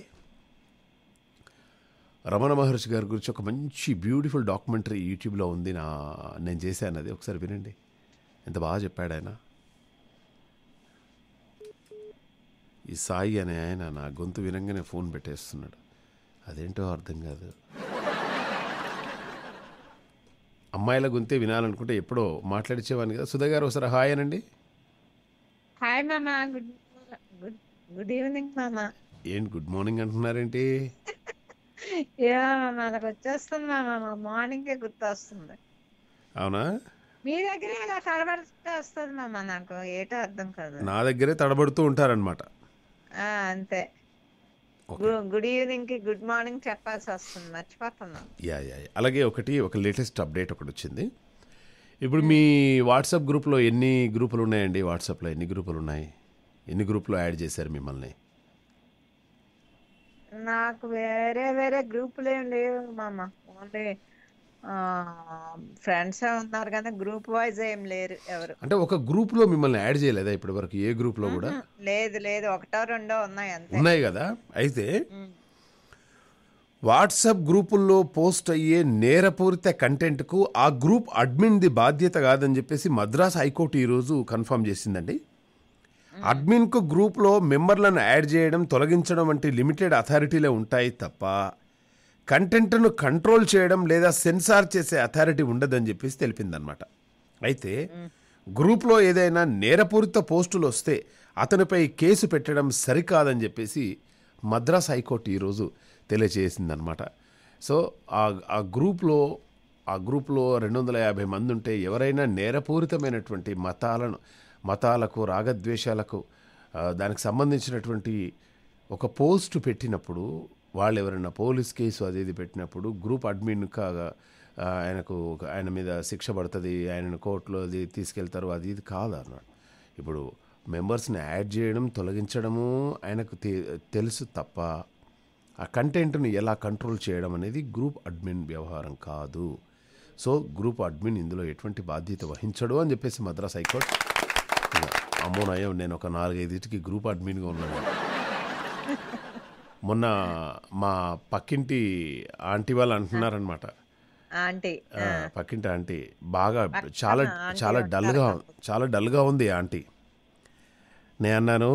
రమణ మహర్షి గారి గురించి ఒక మంచి బ్యూటిఫుల్ డాక్యుమెంటరీ యూట్యూబ్లో ఉంది నా నేను చేశాను అది ఒకసారి వినండి ఎంత బాగా చెప్పాడు ఆయన ఈ సాయి అనే ఆయన నా గొంతు వినంగానే ఫోన్ పెట్టేస్తున్నాడు అదేంటో అర్థం కాదు అమ్మాయిల గొంతే వినాలనుకుంటే ఎప్పుడో మాట్లాడిచేవాడిని కదా సుధా గారు ఒకసారి హాయ్ అనండి హాయ్ మామా గుడ్ గుడ్ ఈవినింగ్ మామా ఏంటి గుడ్ మార్నింగ్ అంటున్నారేంటి యా మనకు వచ్చేస్తుంది మ్యామ్ మార్నింగే వస్తుంది అవునా మీ దగ్గరే ఇలా తడబడుతూ వస్తుంది మ్యామ్ నాకు ఏటో అర్థం కాదు నా దగ్గరే తడబడుతూ ఉంటారనమాట అంతే గుడ్ ఈవినింగ్ కి గుడ్ మార్నింగ్ చెప్పాల్సి వస్తుంది మర్చిపోతున్నాను యా యా అలాగే ఒకటి ఒక లేటెస్ట్ అప్డేట్ ఒకటి వచ్చింది ఇప్పుడు మీ వాట్సాప్ గ్రూప్లో ఎన్ని గ్రూపులు ఉన్నాయండి వాట్సాప్లో ఎన్ని గ్రూపులు ఉన్నాయి ఎన్ని గ్రూపులు యాడ్ చేశారు మిమ్మల్ని నాకు వేరే వేరే గ్రూపులు ఏం లేవు మామ ఓన్లీ ఫ్రెండ్స్ ఉన్నారు కానీ గ్రూప్ వైజ్ ఏం లేరు ఎవరు అంటే ఒక గ్రూప్ లో మిమ్మల్ని యాడ్ చేయలేదా ఇప్పటి వరకు ఏ గ్రూప్ లో కూడా లేదు లేదు ఒకటో రెండో ఉన్నాయి అంతే ఉన్నాయి కదా అయితే వాట్సాప్ గ్రూపుల్లో పోస్ట్ అయ్యే నేరపూరిత కంటెంట్కు ఆ గ్రూప్ అడ్మిన్ ది బాధ్యత కాదని చెప్పేసి మద్రాస్ హైకోర్టు ఈరోజు కన్ఫర్మ్ చేసిందండి అడ్మిన్కు గ్రూప్లో మెంబర్లను యాడ్ చేయడం తొలగించడం వంటి లిమిటెడ్ అథారిటీలే ఉంటాయి తప్ప కంటెంట్ను కంట్రోల్ చేయడం లేదా సెన్సార్ చేసే అథారిటీ ఉండదని చెప్పేసి తెలిపిందనమాట అయితే గ్రూప్లో ఏదైనా నేరపూరిత పోస్టులు వస్తే అతనిపై కేసు పెట్టడం సరికాదని చెప్పేసి మద్రాస్ హైకోర్టు ఈరోజు తెలియజేసిందనమాట సో ఆ గ్రూప్లో ఆ గ్రూప్లో రెండు వందల యాభై మంది ఉంటే ఎవరైనా నేరపూరితమైనటువంటి మతాలను మతాలకు రాగద్వేషాలకు దానికి సంబంధించినటువంటి ఒక పోస్ట్ పెట్టినప్పుడు వాళ్ళు ఎవరైనా పోలీస్ కేసు అది ఇది పెట్టినప్పుడు గ్రూప్ అడ్మిన్ కాగా ఆయనకు ఆయన మీద శిక్ష పడుతుంది ఆయనను కోర్టులో అది తీసుకెళ్తారు అది ఇది కాదు అన్నాడు ఇప్పుడు మెంబర్స్ని యాడ్ చేయడం తొలగించడము ఆయనకు తెలుసు తప్ప ఆ కంటెంట్ను ఎలా కంట్రోల్ చేయడం అనేది గ్రూప్ అడ్మిన్ వ్యవహారం కాదు సో గ్రూప్ అడ్మిన్ ఇందులో ఎటువంటి బాధ్యత వహించడు అని చెప్పేసి మద్రాస్ హైకోర్టు అమ్మో నేను ఒక నాలుగైదిటికి గ్రూప్ అడ్మిన్గా ఉన్నాను మొన్న మా పక్కింటి ఆంటీ వాళ్ళు అంటున్నారనమాట ఆంటీ పక్కింటి ఆంటీ బాగా చాలా చాలా డల్గా చాలా డల్గా ఉంది ఆంటీ నేను అన్నాను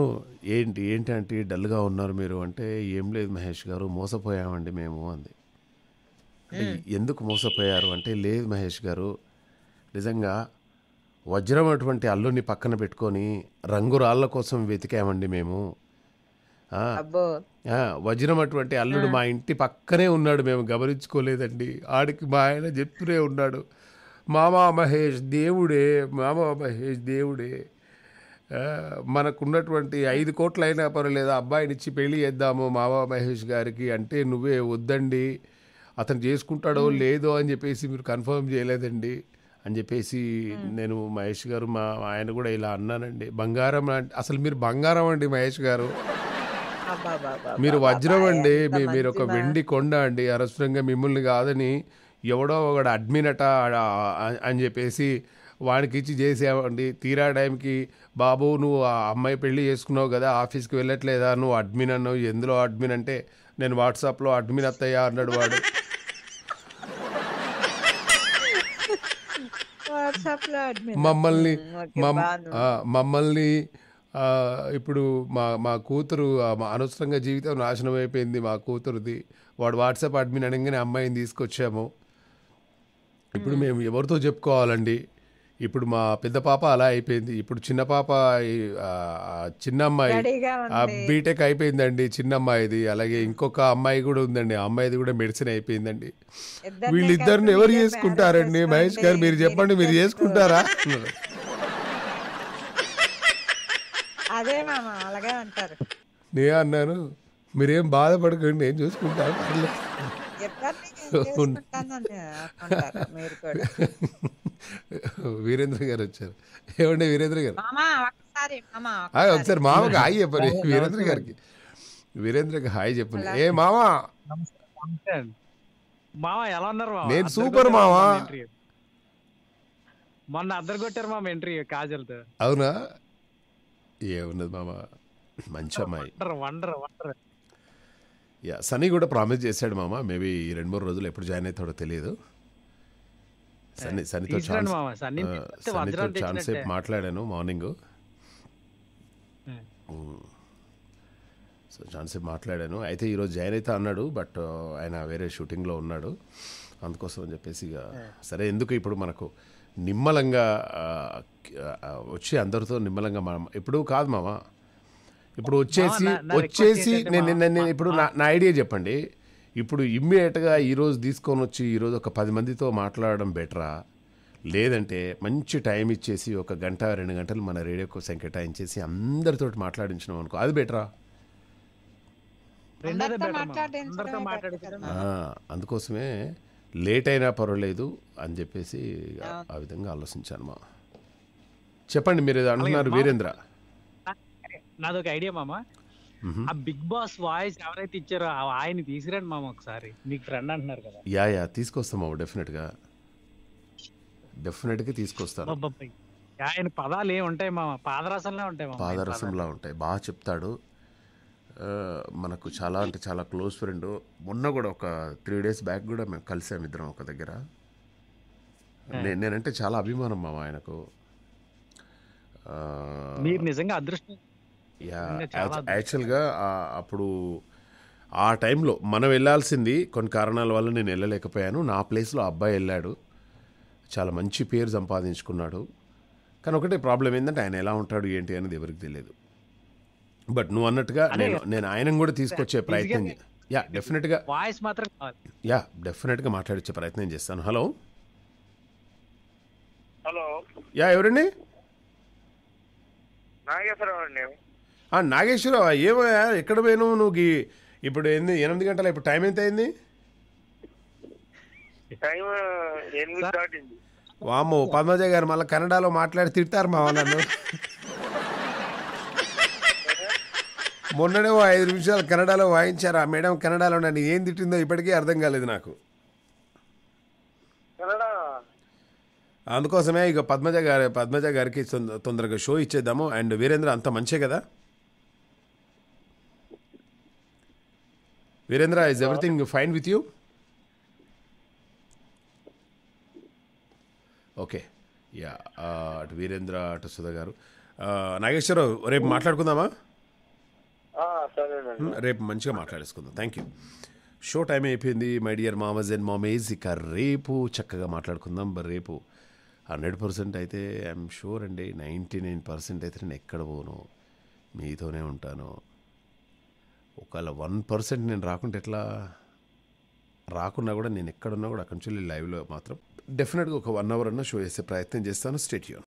ఏంటి ఏంటి ఆంటీ డల్గా ఉన్నారు మీరు అంటే ఏం లేదు మహేష్ గారు మోసపోయామండి మేము అంది ఎందుకు మోసపోయారు అంటే లేదు మహేష్ గారు నిజంగా వజ్రం అటువంటి అల్లుని పక్కన పెట్టుకొని రంగురాళ్ళ కోసం వెతికామండి మేము వజ్రం అటువంటి అల్లుడు మా ఇంటి పక్కనే ఉన్నాడు మేము గమనించుకోలేదండి ఆడికి మా ఆయన చెప్తూనే ఉన్నాడు మామా మహేష్ దేవుడే మామా మహేష్ దేవుడే మనకున్నటువంటి ఐదు కోట్లైనా పర్వాలేదు ఇచ్చి పెళ్ళి చేద్దాము మామా మహేష్ గారికి అంటే నువ్వే వద్దండి అతను చేసుకుంటాడో లేదో అని చెప్పేసి మీరు కన్ఫర్మ్ చేయలేదండి అని చెప్పేసి నేను మహేష్ గారు మా ఆయన కూడా ఇలా అన్నానండి బంగారం అసలు మీరు బంగారం అండి మహేష్ గారు మీరు వజ్రం అండి మీరు ఒక వెండి కొండ అండి అనవసరంగా మిమ్మల్ని కాదని ఎవడో ఒకడు అడ్మినట అని చెప్పేసి వాడికి ఇచ్చి చేసామండి తీరా టైంకి బాబు నువ్వు ఆ అమ్మాయి పెళ్లి చేసుకున్నావు కదా ఆఫీస్కి వెళ్ళట్లేదా నువ్వు అడ్మిన్ అన్నావు ఎందులో అడ్మిన్ అంటే నేను వాట్సాప్లో అడ్మిన్ అత్తయ్యా అన్నాడు వాడు వాట్సాప్లో మమ్మల్ని మమ్మల్ని ఇప్పుడు మా మా కూతురు అనవసరంగా జీవితం నాశనం అయిపోయింది మా కూతురుది వాడు వాట్సాప్ అడ్మిన్ అనగానే అమ్మాయిని తీసుకొచ్చాము ఇప్పుడు మేము ఎవరితో చెప్పుకోవాలండి ఇప్పుడు మా పెద్ద పాప అలా అయిపోయింది ఇప్పుడు చిన్న పాప చిన్న అమ్మాయి బీటెక్ అయిపోయిందండి చిన్న అమ్మాయిది అలాగే ఇంకొక అమ్మాయి కూడా ఉందండి ఆ అమ్మాయిది కూడా మెడిసిన్ అయిపోయిందండి వీళ్ళిద్దరిని ఎవరు చేసుకుంటారండి మహేష్ గారు మీరు చెప్పండి మీరు చేసుకుంటారా అదే అలాగే అంటారు నే అన్నాను మీరేం బాధపడకండి నేను చూసుకుంటాను వీరేంద్ర గారు వచ్చారు ఏమండి వీరేంద్ర గారు ఒకసారి మామకి హాయి చెప్పండి వీరేంద్ర గారికి వీరేంద్రకి హాయి చెప్పండి ఏ మామా మామా ఎలా ఉన్నారు నేను సూపర్ మావా మొన్న అద్దరు కొట్టారు మామ ఎంట్రీ కాజల్తో అవునా ఏమున్నది మామ మంచి అమ్మాయి wonder wonder wonder yeah Sunny కూడా ప్రామిస్ చేశాడు మామ మేబీ రెండు మూడు రోజులు ఎప్పుడు జాయిన్ అవుతాడో తెలియదు సన్నీ సన్నీతో సన్నీతో ఛాన్స్ సేపు మాట్లాడాను మార్నింగ్ సో ఛాన్స్ సేపు మాట్లాడాను అయితే ఈరోజు జాయిన్ అయితే అన్నాడు బట్ uh, ఆయన వేరే షూటింగ్లో ఉన్నాడు అందుకోసం అని చెప్పేసి ఇక hmm. సరే ఎందుకు ఇప్పుడు మనకు నిమ్మలంగా uh, uh, వచ్చి అందరితో నిమ్మలంగా మనం ఎప్పుడూ కాదు మామ ఇప్పుడు వచ్చేసి వచ్చేసి నేను నిన్న ఇప్పుడు నా ఐడియా చెప్పండి ఇప్పుడు ఇమ్మీడియట్గా ఈరోజు తీసుకొని వచ్చి ఈరోజు ఒక పది మందితో మాట్లాడడం బెటరా లేదంటే మంచి టైం ఇచ్చేసి ఒక గంట రెండు గంటలు మన రేడియో కోసం కేటాయించేసి అందరితో మాట్లాడించినాం అనుకో అది బెటరా అందుకోసమే లేట్ అయినా పర్వాలేదు అని చెప్పేసి ఆ విధంగా ఆలోచించాను మా చెప్పండి మీరు అంటున్నారు వీరేంద్ర నాదొక ఐడియా మామ ఆ బిగ్ బాస్ వాయిస్ ఎవరైతే ఇచ్చారో ఆయన తీసుకురండి మామ ఒకసారి మీకు ఫ్రెండ్ అంటున్నారు కదా యా యా తీసుకొస్తాం మామ డెఫినెట్ గా డెఫినెట్ గా తీసుకొస్తాను ఆయన పదాలు ఏమి ఉంటాయి మామ పాదరసంలా ఉంటాయి పాదరసంలా ఉంటాయి బాగా చెప్తాడు మనకు చాలా అంటే చాలా క్లోజ్ ఫ్రెండ్ మొన్న కూడా ఒక త్రీ డేస్ బ్యాక్ కూడా మేము కలిసాం ఇద్దరం ఒక దగ్గర నేనంటే చాలా అభిమానం మామ ఆయనకు మీరు నిజంగా అదృష్టం యాక్చువల్‌గా అప్పుడు ఆ టైంలో మనం వెళ్ళాల్సింది కొన్ని కారణాల వల్ల నేను వెళ్ళలేకపోయాను. నా ప్లేస్‌లో అబ్బాయి వెళ్ళాడు చాలా మంచి పేరు సంపాదించుకున్నాడు. కానీ ఒకటే ప్రాబ్లమ్ ఏంటంటే ఆయన ఎలా ఉంటాడు? ఏంటి? అనేది ఎవరికి తెలియదు బట్ నువ్వు అన్నట్టుగా నేను నేను ఆయన కూడా తీసుకొచ్చే ప్రయత్నం యా డెఫినెట్‌గా వాయిస్ మాత్రం యా డెఫినెట్‌గా మాట్లాడిచ్చే ప్రయత్నం చేస్తాను హలో! హలో! యా ఎవరండి? నాగేశ్వరరావు ఏమో ఎక్కడ పోయాను నువ్వు ఇప్పుడు ఏంది ఎనిమిది గంటల ఇప్పుడు టైం ఎంత అయింది వాము పద్మజ గారు మళ్ళీ కన్నడలో మాట్లాడి తిడతారు మా నన్ను మొన్ననే ఐదు నిమిషాలు కన్నడలో వాయించారు ఆ మేడం కన్నడలో నన్ను ఏం తిట్టిందో ఇప్పటికీ అర్థం కాలేదు నాకు అందుకోసమే ఇక పద్మజ గారి పద్మజ గారికి తొందరగా షో ఇచ్చేద్దాము అండ్ వీరేంద్ర అంత మంచే కదా Virendra is everything fine with you okay yeah అటు వీరేంద్ర అటు సుధ గారు నాగేశ్వరరావు రేపు మాట్లాడుకుందామా hmm, రేపు మంచిగా మాట్లాడేసుకుందాం థ్యాంక్ యూ షో టైం అయిపోయింది మై డియర్ మామజ్ అండ్ మామేజ్ ఇక రేపు చక్కగా మాట్లాడుకుందాం రేపు హండ్రెడ్ పర్సెంట్ అయితే ఐఎమ్ షూర్ అండి నైంటీ నైన్ పర్సెంట్ అయితే నేను ఎక్కడ పోను మీతోనే ఉంటాను ఒకవేళ వన్ పర్సెంట్ నేను రాకుంటే ఎట్లా రాకున్నా కూడా నేను ఎక్కడున్నా కూడా అక్కడి నుంచి లైవ్లో మాత్రం డెఫినెట్గా ఒక వన్ అవర్ అన్న షో చేసే ప్రయత్నం చేస్తాను స్టేట్